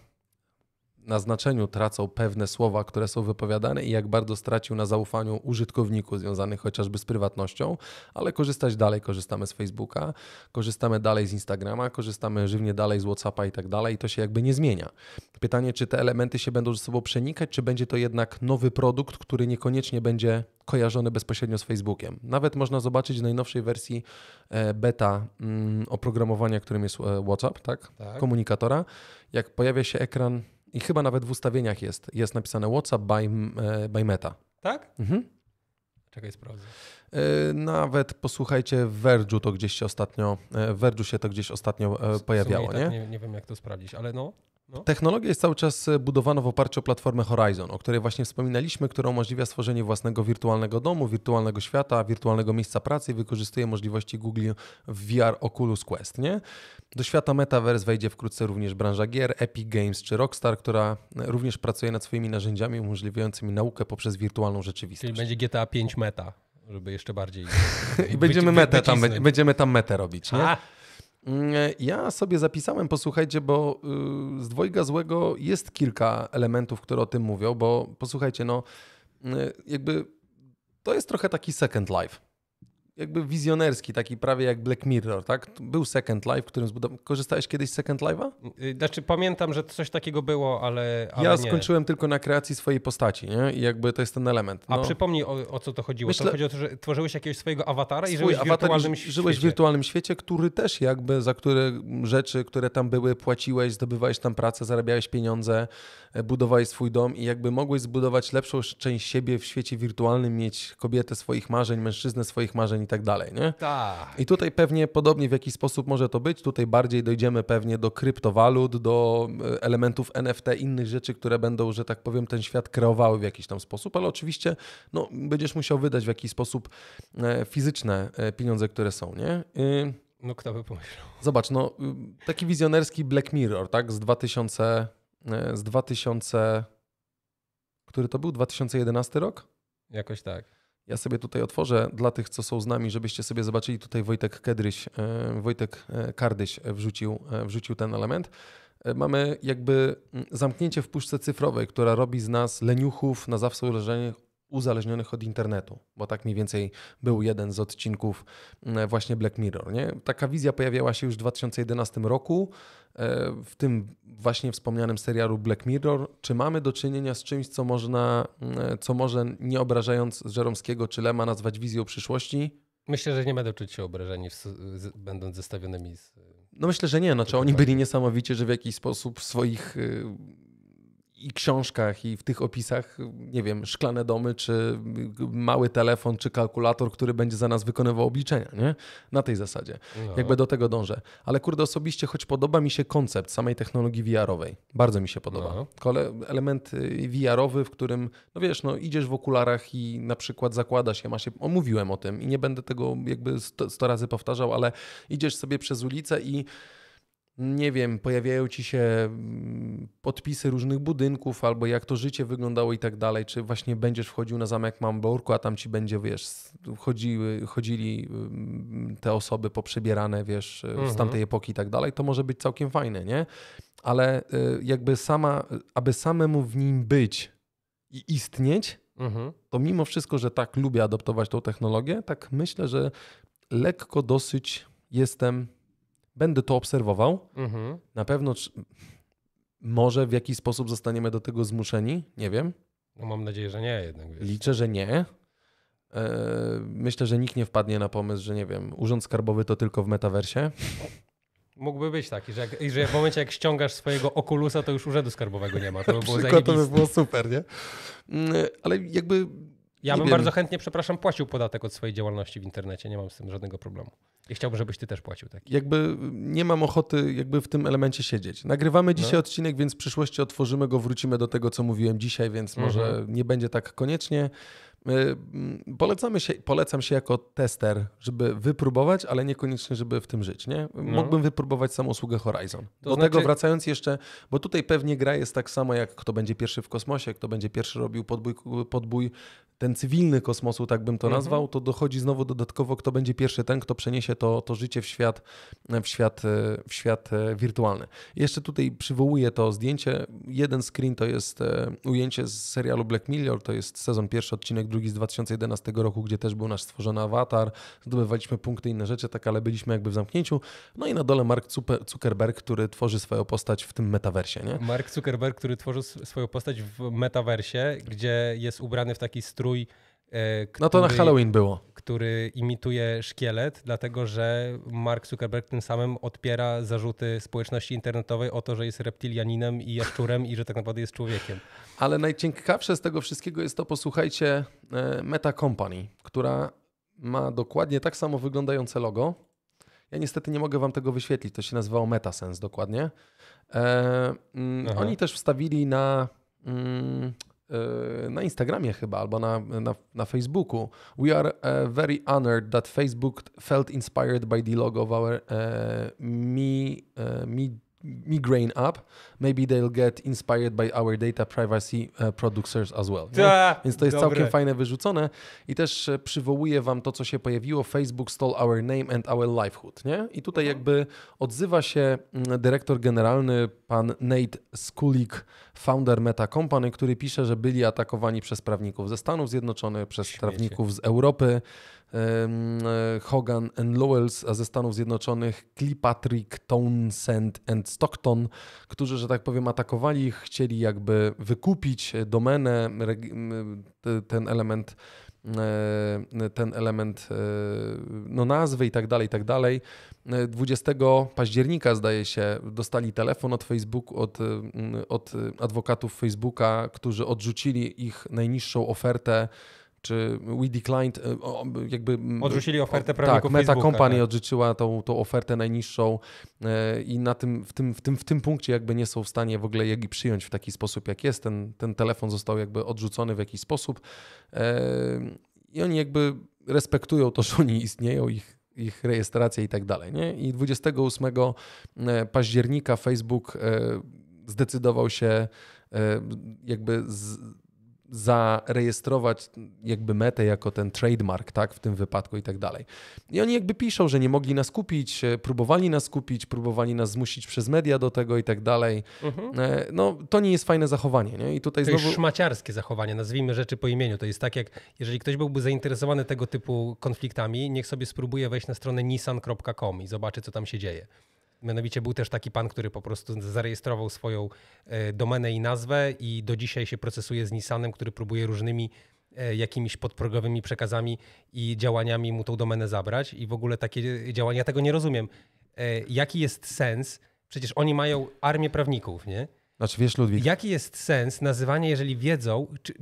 Speaker 1: na znaczeniu tracą pewne słowa, które są wypowiadane i jak bardzo stracił na zaufaniu użytkowników związanych chociażby z prywatnością, ale korzystać dalej, korzystamy z Facebooka, korzystamy dalej z Instagrama, korzystamy żywnie dalej z Whatsappa i tak dalej i to się jakby nie zmienia. Pytanie, czy te elementy się będą ze sobą przenikać, czy będzie to jednak nowy produkt, który niekoniecznie będzie kojarzony bezpośrednio z Facebookiem. Nawet można zobaczyć w najnowszej wersji e, beta mm, oprogramowania, którym jest e, WhatsApp, tak? tak. Komunikatora. Jak pojawia się ekran i chyba nawet w ustawieniach jest, jest napisane WhatsApp by, e, by Meta. Tak? Mhm. Czekaj, sprawdzę. E, nawet posłuchajcie, w Verge'u to gdzieś ostatnio, e, w Verge'u się to gdzieś ostatnio pojawiało, tak nie? Tak, nie? nie?
Speaker 2: wiem, jak to sprawdzić, ale no. No. Technologia jest
Speaker 1: cały czas e, budowana w oparciu o platformę Horizon, o której właśnie wspominaliśmy, która umożliwia stworzenie własnego wirtualnego domu, wirtualnego świata, wirtualnego miejsca pracy i wykorzystuje możliwości Google w VR Oculus Quest. Nie? Do świata Metaverse wejdzie wkrótce również branża gier, Epic Games czy Rockstar, która e, również pracuje nad swoimi narzędziami umożliwiającymi naukę poprzez wirtualną rzeczywistość. Czyli
Speaker 2: będzie GTA 5 Meta, żeby jeszcze bardziej... I będziemy, Meta, tam, będziemy tam metę robić. Nie? A.
Speaker 1: Mm, e, ja sobie zapisałem, posłuchajcie, bo y, z dwojga złego jest kilka elementów, które o tym mówią, bo posłuchajcie, no y, jakby to jest trochę taki second life jakby wizjonerski, taki prawie jak Black Mirror, tak? Był Second Life, którym zbudowałem. Korzystałeś kiedyś z Second Life'a? Y,
Speaker 2: znaczy pamiętam, że coś takiego było, ale. ale ja nie. skończyłem
Speaker 1: tylko na kreacji swojej postaci, nie? I jakby to jest ten element. No. A przypomnij
Speaker 2: o, o, co to chodziło. Myślę... To chodziło o to, że tworzyłeś jakiegoś swojego awatara i żyłeś w wirtualnym ży, świecie. Żyłeś w
Speaker 1: wirtualnym świecie, który też jakby, za które rzeczy, które tam były, płaciłeś, zdobywałeś tam pracę, zarabiałeś pieniądze, e, budowałeś swój dom i jakby mogłeś zbudować lepszą część siebie w świecie wirtualnym, mieć kobietę swoich marzeń, mężczyznę swoich marzeń i tak dalej, nie? Tak. I tutaj pewnie podobnie w jakiś sposób może to być. Tutaj bardziej dojdziemy pewnie do kryptowalut, do e, elementów NFT, innych rzeczy, które będą, że tak powiem, ten świat kreowały w jakiś tam sposób, ale oczywiście no, będziesz musiał wydać w jakiś sposób e, fizyczne e, pieniądze, które są, nie? No kto by pomyślał. Zobacz, no taki wizjonerski Black Mirror, tak? Z 2000... Z 2000... Który to był? 2011 rok? Jakoś tak. Ja sobie tutaj otworzę dla tych, co są z nami, żebyście sobie zobaczyli. Tutaj Wojtek Kedryś, e, Wojtek e, Kardyś wrzucił, e, wrzucił ten element. Mamy jakby mm, zamknięcie w puszce cyfrowej, która robi z nas leniuchów na zawsze urażonych, uzależnionych od internetu, bo tak mniej więcej był jeden z odcinków mm, właśnie Black Mirror. Nie? Taka wizja pojawiała się już w 2011 roku, e, w tym właśnie wspomnianym serialu Black Mirror. Czy mamy do czynienia z czymś, co, można, mm, co może nie obrażając Żeromskiego czy Lema nazwać wizją przyszłości?
Speaker 2: Myślę, że nie będą czuć się obrażeni, będąc zestawionymi z.
Speaker 1: No myślę, że nie. Znaczy, oni byli niesamowicie, że w jakiś sposób w swoich y, i książkach, i w tych opisach, nie wiem, szklane domy, czy mały telefon, czy kalkulator, który będzie za nas wykonywał obliczenia, nie? Na tej zasadzie. No. Jakby do tego dążę. Ale kurde, osobiście, choć podoba mi się koncept samej technologii VR-owej, bardzo mi się podoba. No. element y, VR-owy, w którym, no wiesz, no idziesz w okularach i na przykład zakładasz je, ma się, omówiłem o tym i nie będę tego jakby sto, sto razy powtarzał, ale idziesz sobie przez ulicę i nie wiem, pojawiają ci się mm, podpisy różnych budynków, albo jak to życie wyglądało i tak dalej, czy właśnie będziesz wchodził na zamek Mamborku, a tam ci będzie, wiesz, chodziły, chodzili mm, te osoby poprzebierane, wiesz, e, mhm. z tamtej epoki i tak dalej, to może być całkiem fajne, nie? Ale e, jakby sama, aby samemu w nim być i istnieć, mhm. to mimo wszystko, że tak lubię adoptować tą technologię, tak myślę, że lekko dosyć jestem Będę to obserwował. Mhm. Na pewno może w jakiś sposób zostaniemy do tego zmuszeni, nie wiem.
Speaker 2: No mam nadzieję, że nie jednak.
Speaker 1: Wiesz. Liczę, że nie. E, myślę, że nikt nie wpadnie na pomysł, że nie wiem, urząd skarbowy to tylko w metaversie.
Speaker 2: Mógłby być taki, że, jak, że w momencie jak ściągasz swojego okulusa, to już urzędu skarbowego nie ma. To by było, to by było
Speaker 1: super, nie? Mm, ale
Speaker 2: jakby ja nie bym wiem. bardzo chętnie, przepraszam, płacił podatek od swojej działalności w internecie. Nie mam z tym żadnego problemu. I chciałbym, żebyś ty też płacił taki.
Speaker 1: Jakby nie mam ochoty jakby w tym elemencie siedzieć. Nagrywamy no. dzisiaj no. odcinek, więc w przyszłości otworzymy go, wrócimy do tego, co mówiłem dzisiaj, więc mhm. może nie będzie tak koniecznie. Y, mm, polecamy się, polecam się jako tester, żeby wypróbować, ale niekoniecznie, żeby w tym żyć. Nie? No. Mógłbym no. wypróbować samą usługę Horizon. Do znaczy... tego wracając jeszcze, bo tutaj pewnie gra jest tak samo, jak kto będzie pierwszy w kosmosie, kto będzie pierwszy robił podbój, podbój ten cywilny kosmosu, tak bym to mhm. nazwał, to dochodzi znowu dodatkowo, kto będzie pierwszy, ten, kto przeniesie to, to życie w świat, w, świat, e, w świat e, wirtualny. Jeszcze tutaj przywołuję to zdjęcie. Jeden screen to jest e, ujęcie z serialu Black Mirror, to jest sezon pierwszy, odcinek drugi drugi z 2011 roku, gdzie też był nasz stworzony awatar, zdobywaliśmy punkty, i inne rzeczy, tak, ale byliśmy jakby w zamknięciu. No i na dole Mark Zuckerberg, który tworzy swoją postać w tym metaversie. Nie?
Speaker 2: Mark Zuckerberg, który tworzy swoją postać w metaversie, gdzie jest ubrany w taki strój który, e, no to na Halloween było. Który imituje szkielet, dlatego że Mark Zuckerberg tym samym odpiera zarzuty społeczności internetowej o to, że jest
Speaker 1: reptilianinem i jaszczurem i że tak naprawdę jest człowiekiem. Ale najciekawsze z tego wszystkiego jest to, posłuchajcie, e, Meta Company, która ma dokładnie tak samo wyglądające logo. Ja niestety nie mogę wam tego wyświetlić, to się nazywało MetaSense dokładnie. E, mm, oni też wstawili na... Mm, E, na Instagramie chyba albo na, na, na Facebooku. We are uh, very honored that Facebook felt inspired by the logo of our uh, Mi, uh, Mi migraine up, maybe they'll get inspired by our data privacy e, producers as well. Ta, Więc to jest dobre. całkiem fajne wyrzucone i też e, przywołuje wam to, co się pojawiło, Facebook stole our name and our livelihood, nie? I tutaj mhm. jakby odzywa się mm, dyrektor generalny, pan Nate Skulik, founder Meta Company, który pisze, że byli atakowani przez prawników ze Stanów Zjednoczonych, przez Śmiecie. prawników z Europy, E, Hogan and Lowells, a ze Stanów Zjednoczonych Kilpatrick, Townsend and Stockton, którzy, że tak powiem, atakowali ich, chcieli jakby wykupić domenę, ten element e, ten element e, no, nazwy i tak dalej, i tak dalej. 20 października, zdaje się, dostali telefon od Facebooku, od, od adwokatów Facebooka, którzy odrzucili ich najniższą ofertę czy We Declined, e, jakby... Odrzucili ofertę tak, prawników Tak, Meta Facebooka, Company tak? odrzuciła tą, tą ofertę najniższą e, i na tym, w, tym, w, tym, w tym punkcie jakby nie są w stanie w ogóle jej przyjąć w taki sposób, jak jest. Ten, ten telefon został jakby odrzucony w jakiś sposób e, i oni jakby respektują to, że oni istnieją, ich ich rejestrację i tak dalej. Nie? I 28 października Facebook zdecydował się jakby zarejestrować jakby metę jako ten trademark, tak, w tym wypadku i tak dalej. I oni jakby piszą, że nie mogli nas kupić, e, próbowali nas kupić, próbowali nas zmusić przez media do tego i tak dalej. Mhm. E, no, to nie jest fajne zachowanie, nie? I tutaj to znowu... jest
Speaker 2: szmaciarskie zachowanie, nazwijmy rzeczy po imieniu. To jest tak jak, jeżeli ktoś byłby zainteresowany tego typu konfliktami, niech sobie spróbuje wejść na stronę nissan.com i zobaczy, co tam się dzieje. Mianowicie był też taki pan, który po prostu zarejestrował swoją e, domenę i nazwę i do dzisiaj się procesuje z Nissanem, który próbuje różnymi e, jakimiś podprogowymi przekazami i działaniami mu tą domenę zabrać i w ogóle takie działania, ja tego nie rozumiem. E, jaki jest sens? Przecież oni mają armię prawników, nie?
Speaker 1: Znaczy, wiesz, Ludwik.
Speaker 2: Jaki jest sens nazywania, jeżeli wiedzą, czy,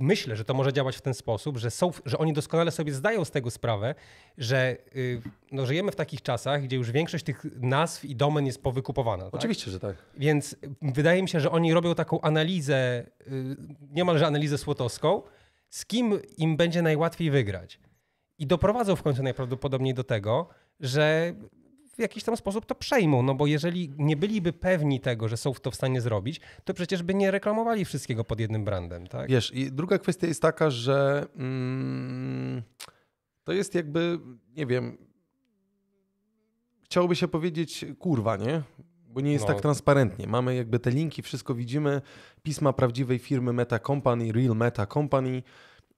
Speaker 2: myślę, że to może działać w ten sposób, że, są, że oni doskonale sobie zdają z tego sprawę, że yy, no, żyjemy w takich czasach, gdzie już większość tych nazw i domen jest powykupowana. Tak? Oczywiście, że tak. Więc wydaje mi się, że oni robią taką analizę, yy, niemalże analizę słotowską, z kim im będzie najłatwiej wygrać. I doprowadzą w końcu najprawdopodobniej do tego, że w jakiś tam sposób to przejmą, no bo jeżeli nie byliby pewni tego, że są to w stanie zrobić, to przecież by nie reklamowali wszystkiego pod jednym brandem, tak? Wiesz,
Speaker 1: i druga kwestia jest taka, że mm, to jest jakby, nie wiem, chciałoby się powiedzieć kurwa, nie? Bo nie jest no. tak transparentnie. Mamy jakby te linki, wszystko widzimy, pisma prawdziwej firmy Meta Company, Real Meta Company.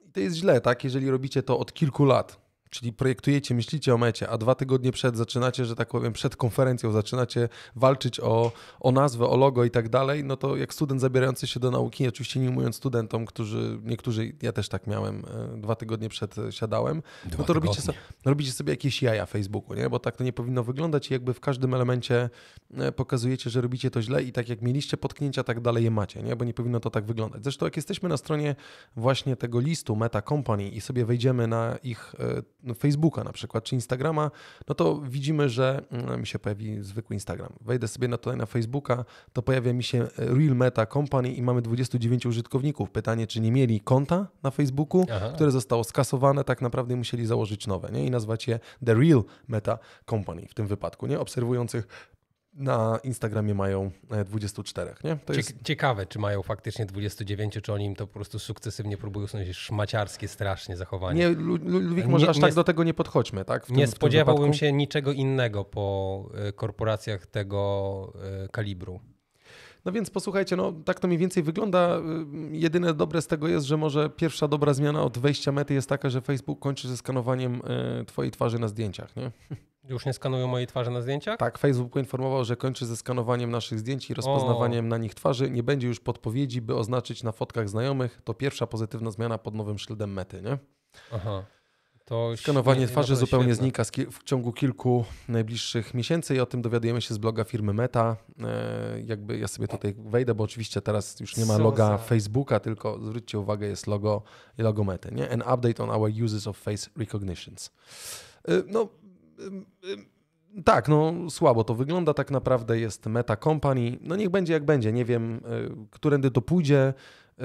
Speaker 1: I to jest źle, tak? Jeżeli robicie to od kilku lat, Czyli projektujecie, myślicie o mecie, a dwa tygodnie przed zaczynacie, że tak powiem, przed konferencją zaczynacie walczyć o, o nazwę, o logo i tak dalej, no to jak student zabierający się do nauki, oczywiście nie mówiąc studentom, którzy, niektórzy, ja też tak miałem, e, dwa tygodnie przed e, siadałem, no dwa no to robicie, so, robicie, sobie jakieś jaja Facebooku, nie? bo tak to nie powinno wyglądać i jakby w każdym elemencie e, pokazujecie, że robicie to źle i tak jak mieliście potknięcia, tak dalej je macie, nie? bo nie powinno to tak wyglądać. Zresztą jak jesteśmy na stronie właśnie tego listu Meta Company i sobie wejdziemy na ich no, Facebooka na przykład, czy Instagrama, no to widzimy, że mm, mi się pojawi zwykły Instagram. Wejdę sobie na tutaj na Facebooka, to pojawia mi się e, Real Meta Company i mamy 29 użytkowników. Pytanie, czy nie mieli konta na Facebooku, Aha. które zostało skasowane, tak naprawdę musieli założyć nowe nie? i nazwać je The Real Meta Company w tym wypadku, nie? obserwujących na Instagramie mają 24, e, nie? To jest...
Speaker 2: Ciekawe, czy mają faktycznie 29, czy oni im to po prostu sukcesywnie próbują usunąć szmaciarskie strasznie zachowanie. Nie, Ludwik, może aż nie, tak do
Speaker 1: tego nie podchodźmy, tak? nie spodziewałbym
Speaker 2: się niczego innego po e, korporacjach tego e, kalibru.
Speaker 1: No więc posłuchajcie, no tak to mniej więcej wygląda. Jedyne dobre z tego jest, że może pierwsza dobra zmiana od wejścia mety jest taka, że Facebook kończy ze skanowaniem twojej twarzy na zdjęciach, nie? Już nie skanują mojej twarzy na zdjęciach? Tak, Facebook poinformował, że kończy ze skanowaniem naszych zdjęć i rozpoznawaniem o. na nich twarzy. Nie będzie już podpowiedzi, by oznaczyć na fotkach znajomych. To pierwsza pozytywna zmiana pod nowym szyldem mety, nie? Aha. To Skanowanie twarzy zupełnie świetne. znika w ciągu kilku najbliższych miesięcy i o tym dowiadujemy się z bloga firmy Meta. E, jakby ja sobie tutaj wejdę, bo oczywiście teraz już nie ma Co loga za... Facebooka, tylko zwróćcie uwagę, jest logo, logo Mety. Nie? An update on our uses of face recognitions. E, no, tak, no słabo to wygląda, tak naprawdę jest Meta Company. No niech będzie jak będzie, nie wiem, y, którędy to pójdzie. Y,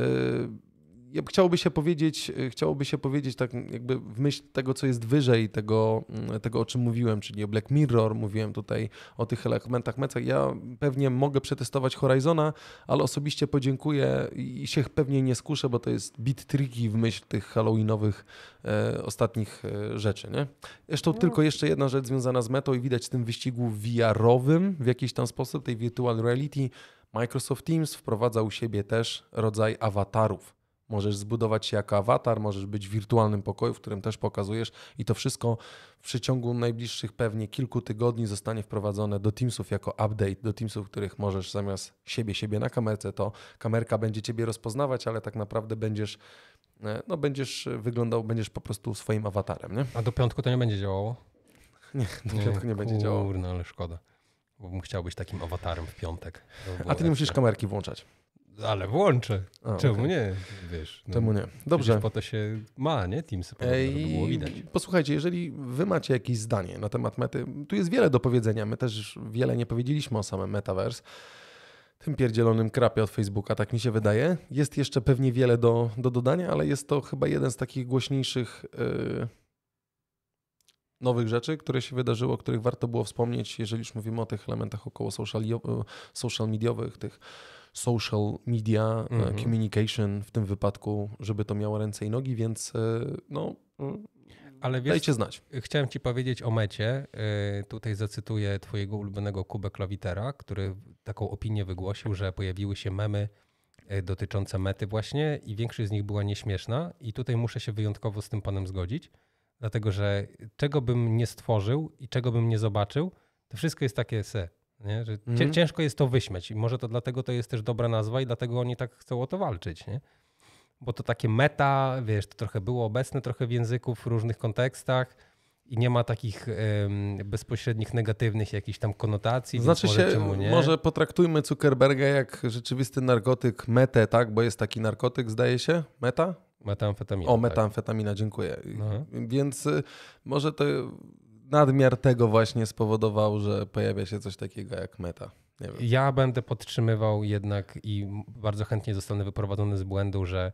Speaker 1: chciałoby się powiedzieć, y, chciałoby się powiedzieć tak jakby w myśl tego, co jest wyżej tego, mm, tego o czym mówiłem, czyli o Black Mirror, mówiłem tutaj o tych elementach mecach. Ja pewnie mogę przetestować Horizona, ale osobiście podziękuję i się pewnie nie skuszę, bo to jest bit triki w myśl tych halloweenowych e, ostatnich e, rzeczy, nie? Zresztą no. tylko jeszcze jedna rzecz związana z metą i widać w tym wyścigu VR-owym w jakiś tam sposób, tej virtual reality, Microsoft Teams wprowadza u siebie też rodzaj awatarów. Możesz zbudować się jako awatar, możesz być w wirtualnym pokoju, w którym też pokazujesz, i to wszystko w przeciągu najbliższych pewnie kilku tygodni zostanie wprowadzone do Teamsów jako update, do Teamsów, w których możesz zamiast siebie, siebie na kamerce, to kamerka będzie ciebie rozpoznawać, ale tak naprawdę będziesz, e, no będziesz wyglądał, będziesz po prostu swoim awatarem. Nie? A do piątku to nie będzie działało? Nie, do nie, piątku nie kur, będzie działało.
Speaker 2: No ale szkoda. Bo bym chciał być takim awatarem w piątek. A ty nie
Speaker 1: musisz kamerki włączać. Ale włączę. A, Czemu okay. nie? Wiesz, no, Czemu nie? Dobrze. Po
Speaker 2: to się ma, nie? Teamsy, żeby było widać.
Speaker 1: Posłuchajcie, jeżeli wy macie jakieś zdanie na temat mety, tu jest wiele do powiedzenia. My też wiele nie powiedzieliśmy o samym Metaverse. Tym pierdzielonym krapie od Facebooka, tak mi się wydaje. Jest jeszcze pewnie wiele do, do dodania, ale jest to chyba jeden z takich głośniejszych yy, nowych rzeczy, które się wydarzyło, o których warto było wspomnieć, jeżeli już mówimy o tych elementach około social, social mediowych, tych social media, e, mhm. communication w tym wypadku, żeby to miało ręce i nogi, więc e, no. Ale wiesz, dajcie znać.
Speaker 2: Chciałem ci powiedzieć o mecie. E, tutaj zacytuję twojego ulubionego Kubę Klawitera, który taką opinię wygłosił, że pojawiły się memy dotyczące mety właśnie i większość z nich była nieśmieszna i tutaj muszę się wyjątkowo z tym panem zgodzić, dlatego że czego bym nie stworzył i czego bym nie zobaczył, to wszystko jest takie se nie? Że mm. Ciężko jest to wyśmiać i może to dlatego to jest też dobra nazwa i dlatego oni tak chcą o to walczyć. Nie? Bo to takie meta, wiesz, to trochę było obecne trochę w języku, w różnych kontekstach i nie ma takich um, bezpośrednich, negatywnych jakichś tam konotacji. Znaczy może, się, może
Speaker 1: potraktujmy Zuckerberga jak rzeczywisty narkotyk metę, tak? Bo jest taki narkotyk, zdaje się, meta? Metamfetamina. O, tak. metamfetamina, tak. dziękuję. Aha. No. Więc y, może to nadmiar tego właśnie spowodował, że pojawia się coś takiego jak meta.
Speaker 2: Ja będę podtrzymywał jednak i bardzo chętnie zostanę wyprowadzony z błędu, że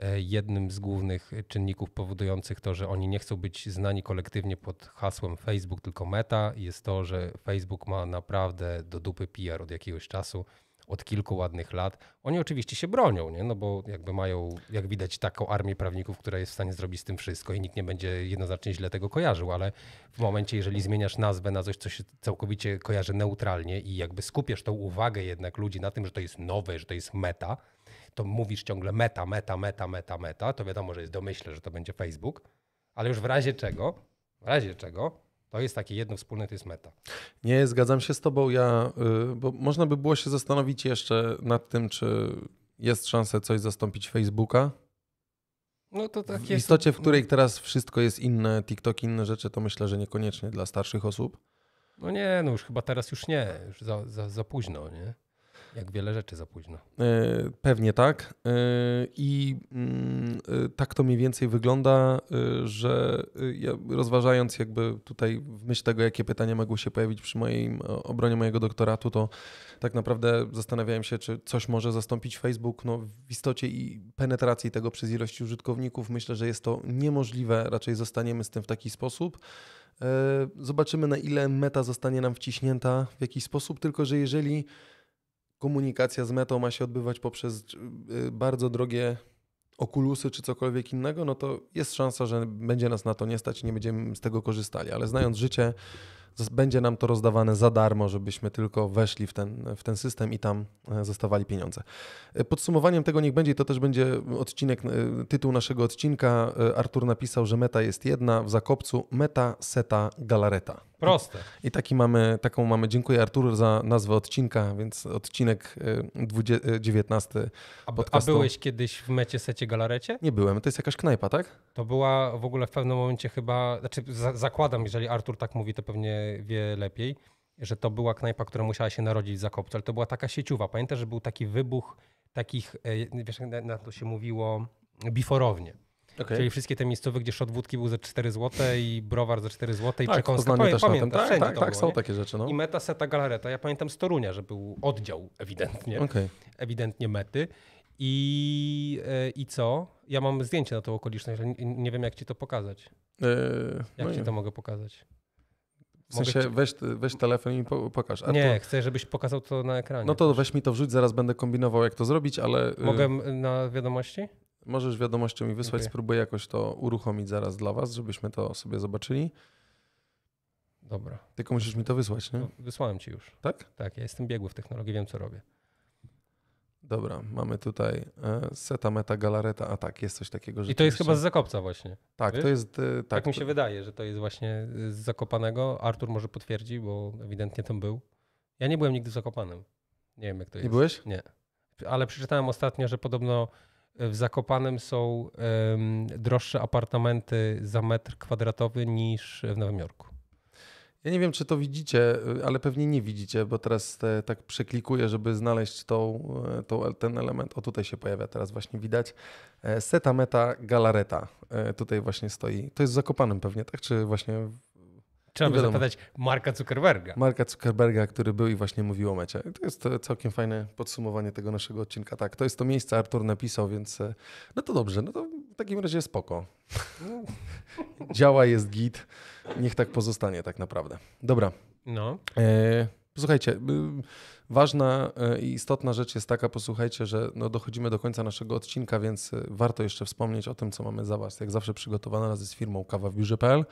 Speaker 2: e, jednym z głównych czynników powodujących to, że oni nie chcą być znani kolektywnie pod hasłem Facebook, tylko meta, jest to, że Facebook ma naprawdę do dupy PR od jakiegoś czasu od kilku ładnych lat. Oni oczywiście się bronią, nie? no bo jakby mają, jak widać, taką armię prawników, która jest w stanie zrobić z tym wszystko i nikt nie będzie jednoznacznie źle tego kojarzył, ale w momencie, jeżeli zmieniasz nazwę na coś, co się całkowicie kojarzy neutralnie i jakby skupiasz tą uwagę jednak ludzi na tym, że to jest nowe, że to jest meta, to mówisz ciągle meta, meta, meta, meta, meta, to wiadomo, że jest domyślne, że to będzie Facebook, ale już w razie czego, w razie czego to jest takie jedno wspólne, to jest meta.
Speaker 1: Nie, zgadzam się z tobą. Ja, y, bo można by było się zastanowić jeszcze nad tym, czy jest szansa coś zastąpić Facebooka. No to tak w istocie, w której no. teraz wszystko jest inne, TikTok, inne rzeczy, to myślę, że niekoniecznie dla starszych osób.
Speaker 2: No nie, no już chyba teraz już nie, już za, za, za późno, nie? Jak wiele
Speaker 1: rzeczy za późno. E, pewnie tak. E, I mm, e, tak to mniej więcej wygląda, że ja rozważając jakby tutaj w myśl tego, jakie pytania mogły się pojawić przy mojej obronie mojego doktoratu, to tak naprawdę zastanawiałem się, czy coś może zastąpić Facebook. No w istocie i penetracji tego przez ilość użytkowników myślę, że jest to niemożliwe. Raczej zostaniemy z tym w taki sposób. Zobaczymy, na ile meta zostanie nam wciśnięta w jakiś sposób, tylko że jeżeli komunikacja z metą ma się odbywać poprzez y, bardzo drogie okulusy czy cokolwiek innego, no to jest szansa, że będzie nas na to nie stać i nie będziemy z tego korzystali. Ale znając życie, będzie nam to rozdawane za darmo, żebyśmy tylko weszli w ten, w ten system i tam e, zostawali pieniądze. E, podsumowaniem tego niech będzie, to też będzie odcinek, e, tytuł naszego odcinka. Artur napisał, że meta jest jedna w Zakopcu, meta, seta, galareta. Proste. I taki mamy, taką mamy. Dziękuję Artur za nazwę odcinka, więc odcinek 19 a, podcastu. A byłeś
Speaker 2: kiedyś w mecie, secie, galarecie? Nie byłem.
Speaker 1: To jest jakaś knajpa, tak?
Speaker 2: To była w ogóle w pewnym momencie chyba, znaczy zakładam, jeżeli Artur tak mówi, to pewnie wie lepiej, że to była knajpa, która musiała się narodzić za Zakopcu, ale to była taka sieciowa. Pamiętam, że był taki wybuch takich, e, wiesz, na, to się mówiło, biforownie. Okay. Czyli wszystkie te miejscowe, gdzie szot wódki był za 4 zł i browar za 4 zł i tak, przekąska. Pamię, też pamiętam, tak, tak, tak, było, są nie? takie rzeczy. No. I meta seta galareta. Ja pamiętam z Torunia, że był oddział ewidentnie, okay. ewidentnie mety. I, e, I co? Ja mam zdjęcie na tą okoliczność, nie, nie wiem jak ci to pokazać. E, jak no ci to
Speaker 1: mogę pokazać? W sensie mogę... weź, weź telefon i pokaż. Nie, chcę, żebyś pokazał to na ekranie. No to też. weź mi to wrzuć, zaraz będę kombinował, jak to zrobić, ale. Y, mogę na wiadomości? Możesz wiadomością mi wysłać, okay. spróbuję jakoś to uruchomić zaraz dla Was, żebyśmy to sobie zobaczyli. Dobra. Tylko musisz mi to wysłać, nie? No,
Speaker 2: wysłałem ci już. Tak? Tak, ja jestem biegły w technologii, wiem co robię.
Speaker 1: Dobra, mamy tutaj e, seta, meta, galareta, a tak, jest coś takiego, że. I to jest chyba z Zakopca właśnie. Tak, wiesz? to jest. E, tak, tak mi się
Speaker 2: to... wydaje, że to jest właśnie z Zakopanego. Artur może potwierdzi, bo ewidentnie tam był. Ja nie byłem nigdy w Zakopanem. Nie wiem, jak to jest. Nie byłeś? Nie. Ale przeczytałem ostatnio, że podobno w Zakopanem są um, droższe apartamenty za metr kwadratowy niż w Nowym Jorku.
Speaker 1: Ja nie wiem, czy to widzicie, y, ale pewnie nie widzicie, bo teraz te, tak przeklikuję, żeby znaleźć tą, y, tą, ten element. O, tutaj się pojawia teraz właśnie widać. E, seta meta galareta. E, tutaj właśnie stoi. To jest w pewnie, tak? Czy właśnie... Trzeba by zapytać Marka Zuckerberga. Marka Zuckerberga, który był i właśnie mówił o mecie. To jest e, całkiem fajne podsumowanie tego naszego odcinka. Tak, to jest to miejsce, Artur napisał, więc no to dobrze, no to w takim razie spoko. Działa, jest git. Niech tak pozostanie tak naprawdę. Dobra. No. E, posłuchajcie, y, ważna e, i istotna rzecz jest taka, posłuchajcie, że no dochodzimy do końca naszego odcinka, więc y, warto jeszcze wspomnieć o tym, co mamy za Was. Jak zawsze przygotowana razem z firmą Kawa w Biurze.pl.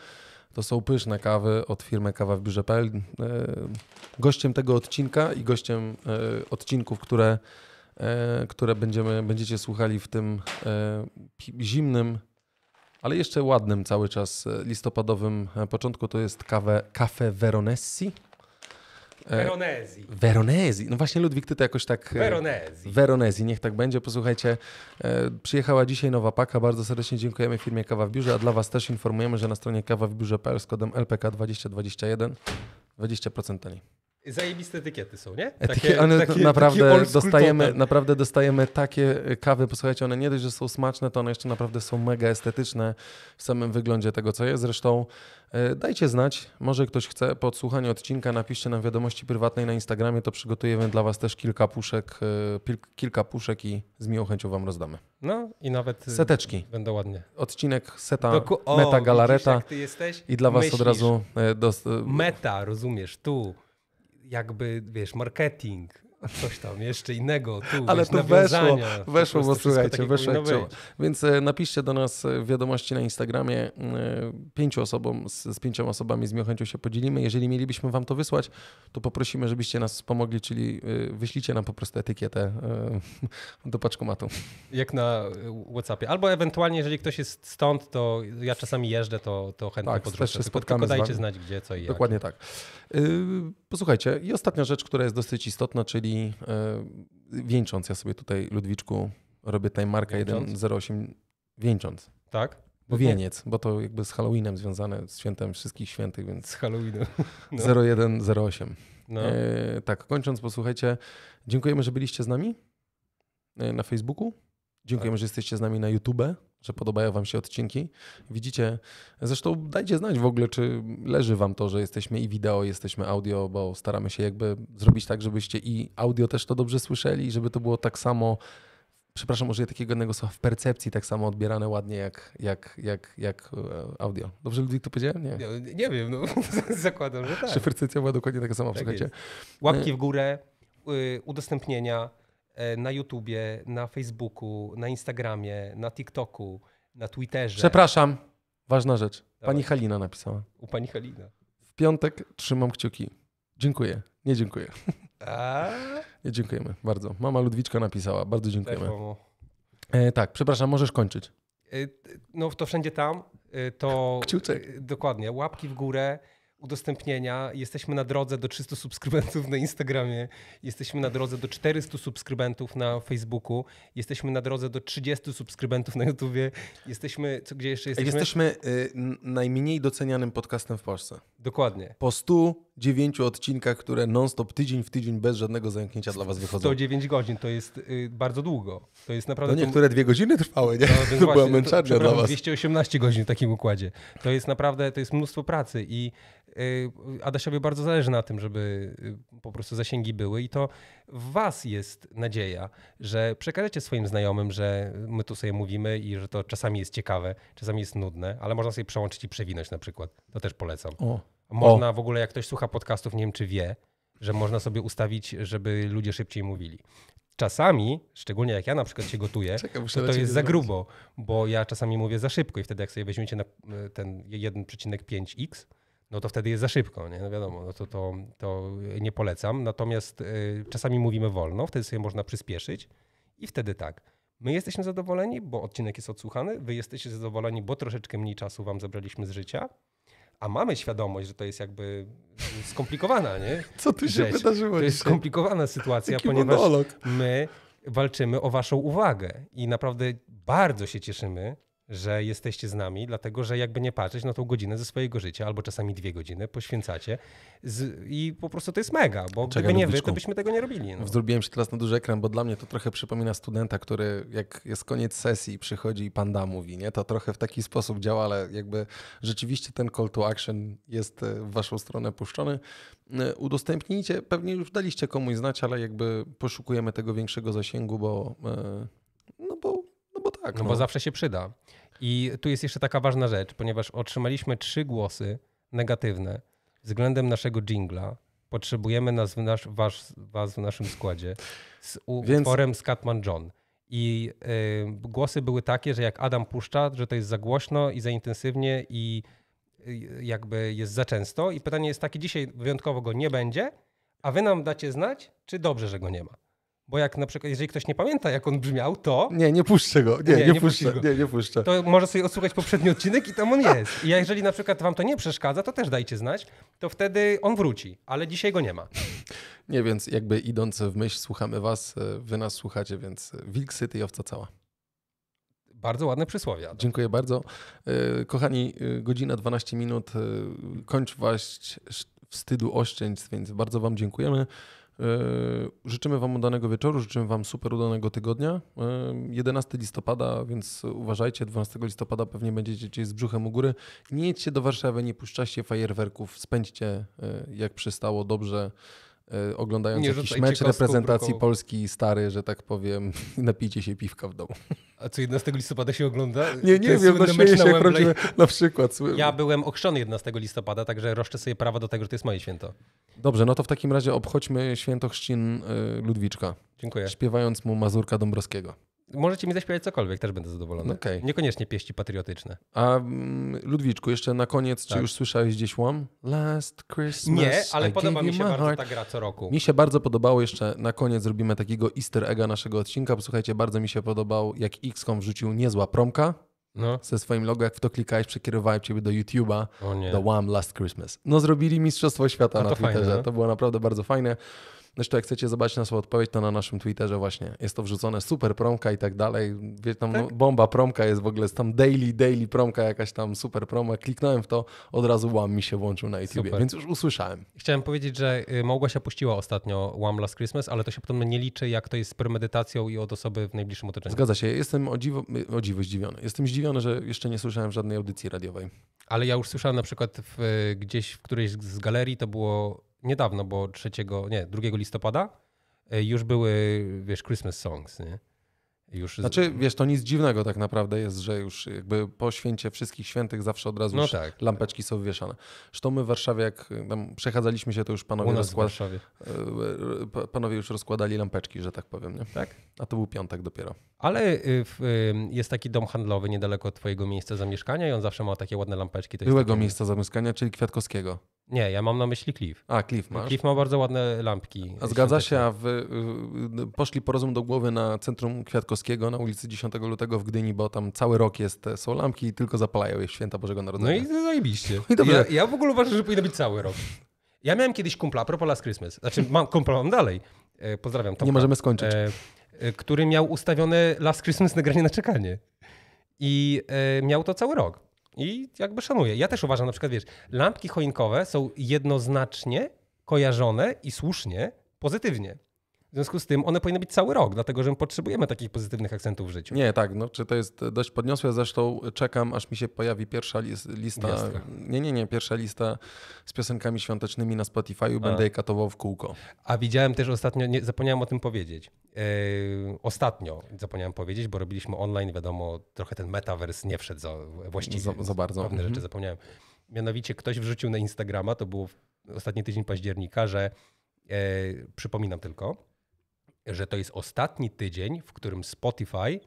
Speaker 1: To są pyszne kawy od firmy Kawa w Biurze.pl. E, gościem tego odcinka i gościem e, odcinków, które E, które będziemy, będziecie słuchali w tym e, zimnym, ale jeszcze ładnym cały czas e, listopadowym początku. To jest kawę, kafe Veronessi. Veronezi. No właśnie, Ludwik, ty to jakoś tak. Veronezi. Veronezi, niech tak będzie. Posłuchajcie, przyjechała dzisiaj nowa paka. Bardzo serdecznie dziękujemy firmie Kawa w Biurze, a dla Was też informujemy, że na stronie kawawbiurze.pl z kodem LPK 2021 20% taniej.
Speaker 2: Zajebiste etykiety są, nie? Takie, one takie, naprawdę, takie dostajemy, naprawdę
Speaker 1: dostajemy takie y, kawy, posłuchajcie, one nie dość, że są smaczne, to one jeszcze naprawdę są mega estetyczne w samym wyglądzie tego, co jest. Zresztą y, dajcie znać, może ktoś chce po odsłuchaniu odcinka, napiszcie nam wiadomości prywatnej na Instagramie, to przygotujemy dla was też kilka puszek, y, kilka puszek i z miłą chęcią wam rozdamy. No i nawet seteczki. Będą ładnie. Odcinek seta, Doku- o, meta galareta widzisz, i dla was myślisz. od razu... Dos-
Speaker 2: meta, rozumiesz, tu jakby, wiesz, marketing, coś tam jeszcze innego. Tu, Ale wiesz, to weszło, weszło, bo słuchajcie, weszło
Speaker 1: Więc e, napiszcie do nas e, wiadomości na Instagramie e, pięciu osobom, z, z pięcioma osobami z miłą chęcią się podzielimy. Jeżeli mielibyśmy wam to wysłać, to poprosimy, żebyście nas wspomogli, czyli wyślijcie nam po prostu etykietę do paczkomatu.
Speaker 2: Jak na Whatsappie. Albo ewentualnie, jeżeli ktoś jest stąd, to ja czasami jeżdżę, to, to chętnie tak, podróżę. Tylko, tylko dajcie znać, gdzie, co i jak. Dokładnie
Speaker 1: tak. Yy, posłuchajcie, i ostatnia rzecz, która jest dosyć istotna, czyli yy, wieńcząc, ja sobie tutaj Ludwiczku robię tutaj marka 108, wieńcząc. Tak? Bo wieniec, bo to jakby z Halloweenem związane, z świętem wszystkich świętych, więc. Z Halloweenem. No. 0108. No. E, tak, kończąc, posłuchajcie, dziękujemy, że byliście z nami na Facebooku. Dziękujemy, tak. że jesteście z nami na YouTube że podobają Wam się odcinki. Widzicie, zresztą dajcie znać w ogóle, czy leży Wam to, że jesteśmy i wideo, jesteśmy audio, bo staramy się jakby zrobić tak, żebyście i audio też to dobrze słyszeli, żeby to było tak samo przepraszam, może takiego jednego słowa, w percepcji tak samo odbierane ładnie jak, jak, jak, jak e, audio. Dobrze Ludwik to powiedziałem? Nie,
Speaker 2: nie, nie wiem, no, zakładam, że tak. Czy percepcja była dokładnie taka sama, tak słuchajcie. Łapki e, w górę, y, udostępnienia, E, na YouTubie, na Facebooku, na Instagramie, na TikToku, na Twitterze. Przepraszam,
Speaker 1: ważna rzecz. Pani Halina napisała. U pani Halina. W piątek trzymam kciuki. Dziękuję. Nie dziękuję. A? Nie dziękujemy bardzo. Mama Ludwiczka napisała. Bardzo dziękujemy. E, tak, przepraszam, możesz kończyć.
Speaker 2: E, no to wszędzie tam. E, to Kciuczek. E, dokładnie. Łapki w górę udostępnienia. Jesteśmy na drodze do 300 subskrybentów na Instagramie. Jesteśmy na drodze do 400 subskrybentów na Facebooku. Jesteśmy na drodze do 30 subskrybentów na YouTubie. Jesteśmy, co, gdzie jeszcze jesteśmy?
Speaker 1: Jesteśmy y, najmniej docenianym podcastem w Polsce. Dokładnie. Po 109 odcinkach, które non-stop tydzień w tydzień bez żadnego zamknięcia dla was wychodzą. 109
Speaker 2: godzin, to jest y, bardzo długo. To jest naprawdę... No niektóre dwie godziny trwały, nie? No, to, to była męczarnia dla was. 218 godzin w takim układzie. To jest naprawdę, to jest mnóstwo pracy i Y, Adasiowi bardzo zależy na tym, żeby y, po prostu zasięgi były i to w was jest nadzieja, że przekażecie swoim znajomym, że my tu sobie mówimy i że to czasami jest ciekawe, czasami jest nudne, ale można sobie przełączyć i przewinąć na przykład. To też polecam. O. Można o. w ogóle, jak ktoś słucha podcastów, nie wiem czy wie, że można sobie ustawić, żeby ludzie szybciej mówili. Czasami, szczególnie jak ja na przykład się gotuję, to, to jest za zrobić. grubo, bo ja czasami mówię za szybko i wtedy jak sobie weźmiecie na ten 1,5x, no to wtedy jest za szybko, nie? No wiadomo, no to, to, to nie polecam. Natomiast y, czasami mówimy wolno, wtedy sobie można przyspieszyć i wtedy tak. My jesteśmy zadowoleni, bo odcinek jest odsłuchany, wy jesteście zadowoleni, bo troszeczkę mniej czasu wam zabraliśmy z życia, a mamy świadomość, że to jest jakby skomplikowana, nie? Co
Speaker 1: tu się Rzecz. wydarzyło? To jest skomplikowana sytuacja, ponieważ monolog.
Speaker 2: my walczymy o waszą uwagę i naprawdę bardzo się cieszymy, że jesteście z nami, dlatego że jakby nie patrzeć, na tą godzinę ze swojego życia, albo czasami dwie godziny poświęcacie z, i po prostu to jest mega, bo Czekaj, gdyby nie wy, to byśmy tego nie robili. No.
Speaker 1: Wzdrubiłem się teraz na duży ekran, bo dla mnie to trochę przypomina studenta, który jak jest koniec sesji, przychodzi i panda mówi, nie? To trochę w taki sposób działa, ale jakby rzeczywiście ten call to action jest e, w waszą stronę puszczony. E, udostępnijcie, pewnie już daliście komuś znać, ale jakby poszukujemy tego większego zasięgu, bo e, tak. No, no bo zawsze się przyda.
Speaker 2: I tu jest jeszcze taka ważna rzecz, ponieważ otrzymaliśmy trzy głosy negatywne względem naszego jingla. Potrzebujemy nas w nasz, was, was w naszym składzie z utworem Więc... Scatman John. I y, głosy były takie, że jak Adam puszcza, że to jest za głośno i za intensywnie i y, jakby jest za często. I pytanie jest takie, dzisiaj wyjątkowo go nie będzie, a wy nam dacie znać, czy dobrze, że go nie ma. Bo jak na przykład, jeżeli ktoś nie pamięta, jak on brzmiał, to.
Speaker 1: Nie, nie puszczę go. Nie, nie, nie, nie puszczę. Go. Nie, nie puszczę. To
Speaker 2: może sobie odsłuchać poprzedni odcinek i tam on jest. I jeżeli na przykład wam to nie przeszkadza, to też dajcie znać, to wtedy on wróci, ale dzisiaj go nie ma.
Speaker 1: Nie, więc jakby idąc w myśl, słuchamy was, e, wy nas słuchacie, więc e, Wilk ty i owca cała. Bardzo ładne przysłowie. Dziękuję bardzo. E, kochani, godzina 12 minut. Kończ waść wstydu oszczędź, więc bardzo wam dziękujemy. E, życzymy Wam udanego wieczoru, życzymy Wam super udanego tygodnia. 11 e, listopada, więc uważajcie, 12 listopada pewnie będziecie gdzieś z brzuchem u góry. Nie jedźcie do Warszawy, nie puszczajcie fajerwerków, spędźcie e, jak przystało dobrze E, oglądając nie jakiś mecz reprezentacji bruką. Polski stary, że tak powiem, napijcie się piwka w domu.
Speaker 2: A co 11 listopada się ogląda? Nie, nie wiem, no śmieję się, na przykład. Słynny. Ja byłem ochrzony 11 listopada, także roszczę sobie prawa do tego, że to jest moje święto.
Speaker 1: Dobrze, no to w takim razie obchodźmy święto chrzcin y, Ludwiczka. Dziękuję. Śpiewając mu Mazurka Dąbrowskiego.
Speaker 2: Możecie mi zaśpiewać cokolwiek, też będę zadowolony. Okay. Niekoniecznie pieści patriotyczne.
Speaker 1: A mm, Ludwiczku, jeszcze na koniec, tak. czy już słyszałeś gdzieś łam? Last Christmas. Nie, ale I podoba mi się bardzo heart. ta gra co roku. Mi się bardzo podobało jeszcze, na koniec zrobimy takiego easter egga naszego odcinka. Posłuchajcie, bardzo mi się podobał, jak XCOM wrzucił niezła promka. No. Ze swoim logo, jak w to klikałeś, przekierowałem ciebie do YouTube'a, do One Last Christmas. No zrobili Mistrzostwo Świata no na Twitterze. Fajne, no? To było naprawdę bardzo fajne. Zresztą jak chcecie zobaczyć naszą odpowiedź, to na naszym Twitterze właśnie jest to wrzucone, super promka i tak dalej. Wiesz, tam tak? no, bomba promka jest w ogóle, jest tam daily, daily promka, jakaś tam super proma. Kliknąłem w to, od razu łam mi się włączył na YouTube, super. więc już usłyszałem.
Speaker 2: Chciałem powiedzieć, że y, Małgosia puściła ostatnio One Last Christmas, ale to się potem nie liczy, jak to jest z premedytacją i od osoby w najbliższym otoczeniu. Zgadza się.
Speaker 1: Jestem o dziwo, o dziwo zdziwiony. Jestem zdziwiony, że jeszcze nie słyszałem żadnej audycji radiowej.
Speaker 2: Ale ja już słyszałem na przykład w, y, gdzieś w którejś z galerii, to było niedawno, bo 3, nie, 2 listopada e, już były, wiesz,
Speaker 1: Christmas songs, nie? Już znaczy, wiesz, to nic dziwnego tak naprawdę jest, że już jakby po święcie wszystkich świętych zawsze od razu no tak, lampeczki tak. są wywieszane. Zresztą my w Warszawie, jak tam przechadzaliśmy się, to już panowie, rozkład... E, panowie już rozkładali lampeczki, że tak powiem. Nie? Tak? A to był piątek dopiero.
Speaker 2: Ale y, jest taki dom handlowy niedaleko twojego miejsca zamieszkania i on zawsze ma takie ładne lampeczki. Byłego takie...
Speaker 1: miejsca zamieszkania, czyli Kwiatkowskiego.
Speaker 2: Nie, ja mam na myśli Cliff. A, Cliff masz. Cliff ma bardzo ładne lampki. A zgadza
Speaker 1: się, a y, y, poszli po rozum do głowy na centrum Kwiatkowskiego na ulicy 10 lutego w Gdyni, bo tam cały rok jest, e, są lampki i tylko zapalają je święta Bożego Narodzenia. No i zajebiście. I dobrze.
Speaker 2: Ja, ja w ogóle uważam, że powinno być cały rok. Ja miałem kiedyś kumpla, propos Last Christmas, znaczy mam, kumpla mam dalej, e, pozdrawiam Tomka, Nie możemy skończyć. E, e który miał ustawione Last Christmas nagranie na czekanie. I e, miał to cały rok. I jakby szanuję. Ja też uważam, na przykład, wiesz, lampki choinkowe są jednoznacznie kojarzone i słusznie pozytywnie. W związku z tym one powinny być cały rok, dlatego że my potrzebujemy takich pozytywnych akcentów w życiu.
Speaker 1: Nie, tak, no, czy to jest dość podniosłe, zresztą czekam, aż mi się pojawi pierwsza lis, lista. Nie, nie, nie, pierwsza lista z piosenkami świątecznymi na Spotify, będę je katował w kółko. A widziałem też ostatnio, nie, zapomniałem o tym powiedzieć.
Speaker 2: Yy, ostatnio zapomniałem powiedzieć, bo robiliśmy online, wiadomo, trochę ten metavers nie wszedł za, właściwie. Za, za bardzo. Pewne mhm. rzeczy zapomniałem. Mianowicie ktoś wrzucił na Instagrama, to było ostatni tydzień października, że yy, przypominam tylko że to jest ostatni tydzień, w którym Spotify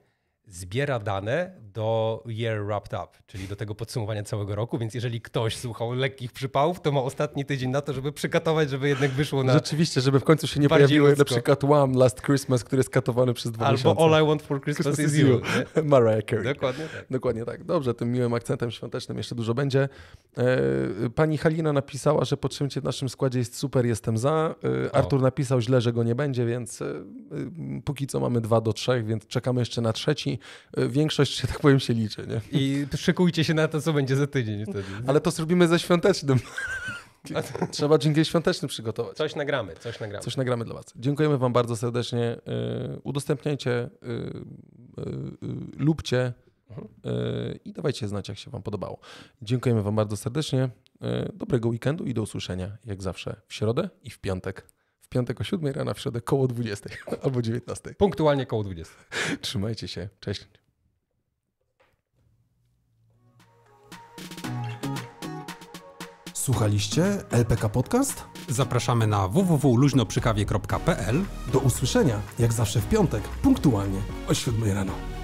Speaker 2: zbiera dane do Year Wrapped Up, czyli do tego podsumowania całego roku, więc jeżeli ktoś słuchał lekkich przypałów, to ma ostatni tydzień na to, żeby
Speaker 1: przykatować, żeby jednak wyszło na... Rzeczywiście, żeby w końcu się nie pojawiły ludzko. na przykład One Last Christmas, który jest katowany przez dwa Albo miesiące. All I Want For Christmas, Christmas Is You. you. Mariah Carey. Dokładnie tak. Dokładnie tak. Dobrze, tym miłym akcentem świątecznym jeszcze dużo będzie. E, pani Halina napisała, że potrzebujecie w naszym składzie jest super, jestem za. E, Artur o. napisał źle, że go nie będzie, więc e, póki co mamy dwa do trzech, więc czekamy jeszcze na trzeci. E, większość, że tak powiem, się liczy. Nie? I szykujcie się na to, co będzie za tydzień. Wtedy. Ale to zrobimy ze świątecznym. Trzeba dżingiel świąteczny przygotować. Coś nagramy, coś nagramy. Coś nagramy dla Was. Dziękujemy Wam bardzo serdecznie. E, udostępniajcie, e, lubcie mhm. i dawajcie znać, jak się Wam podobało. Dziękujemy Wam bardzo serdecznie. Dobrego weekendu i do usłyszenia, jak zawsze, w środę i w piątek. W piątek o 7 rano, w środę koło 20 albo 19. Punktualnie koło 20. Trzymajcie się. Cześć. Słuchaliście LPK Podcast?
Speaker 2: Zapraszamy na www.luźnoprzykawie.pl
Speaker 1: Do usłyszenia, jak zawsze w piątek, punktualnie o 7 rano.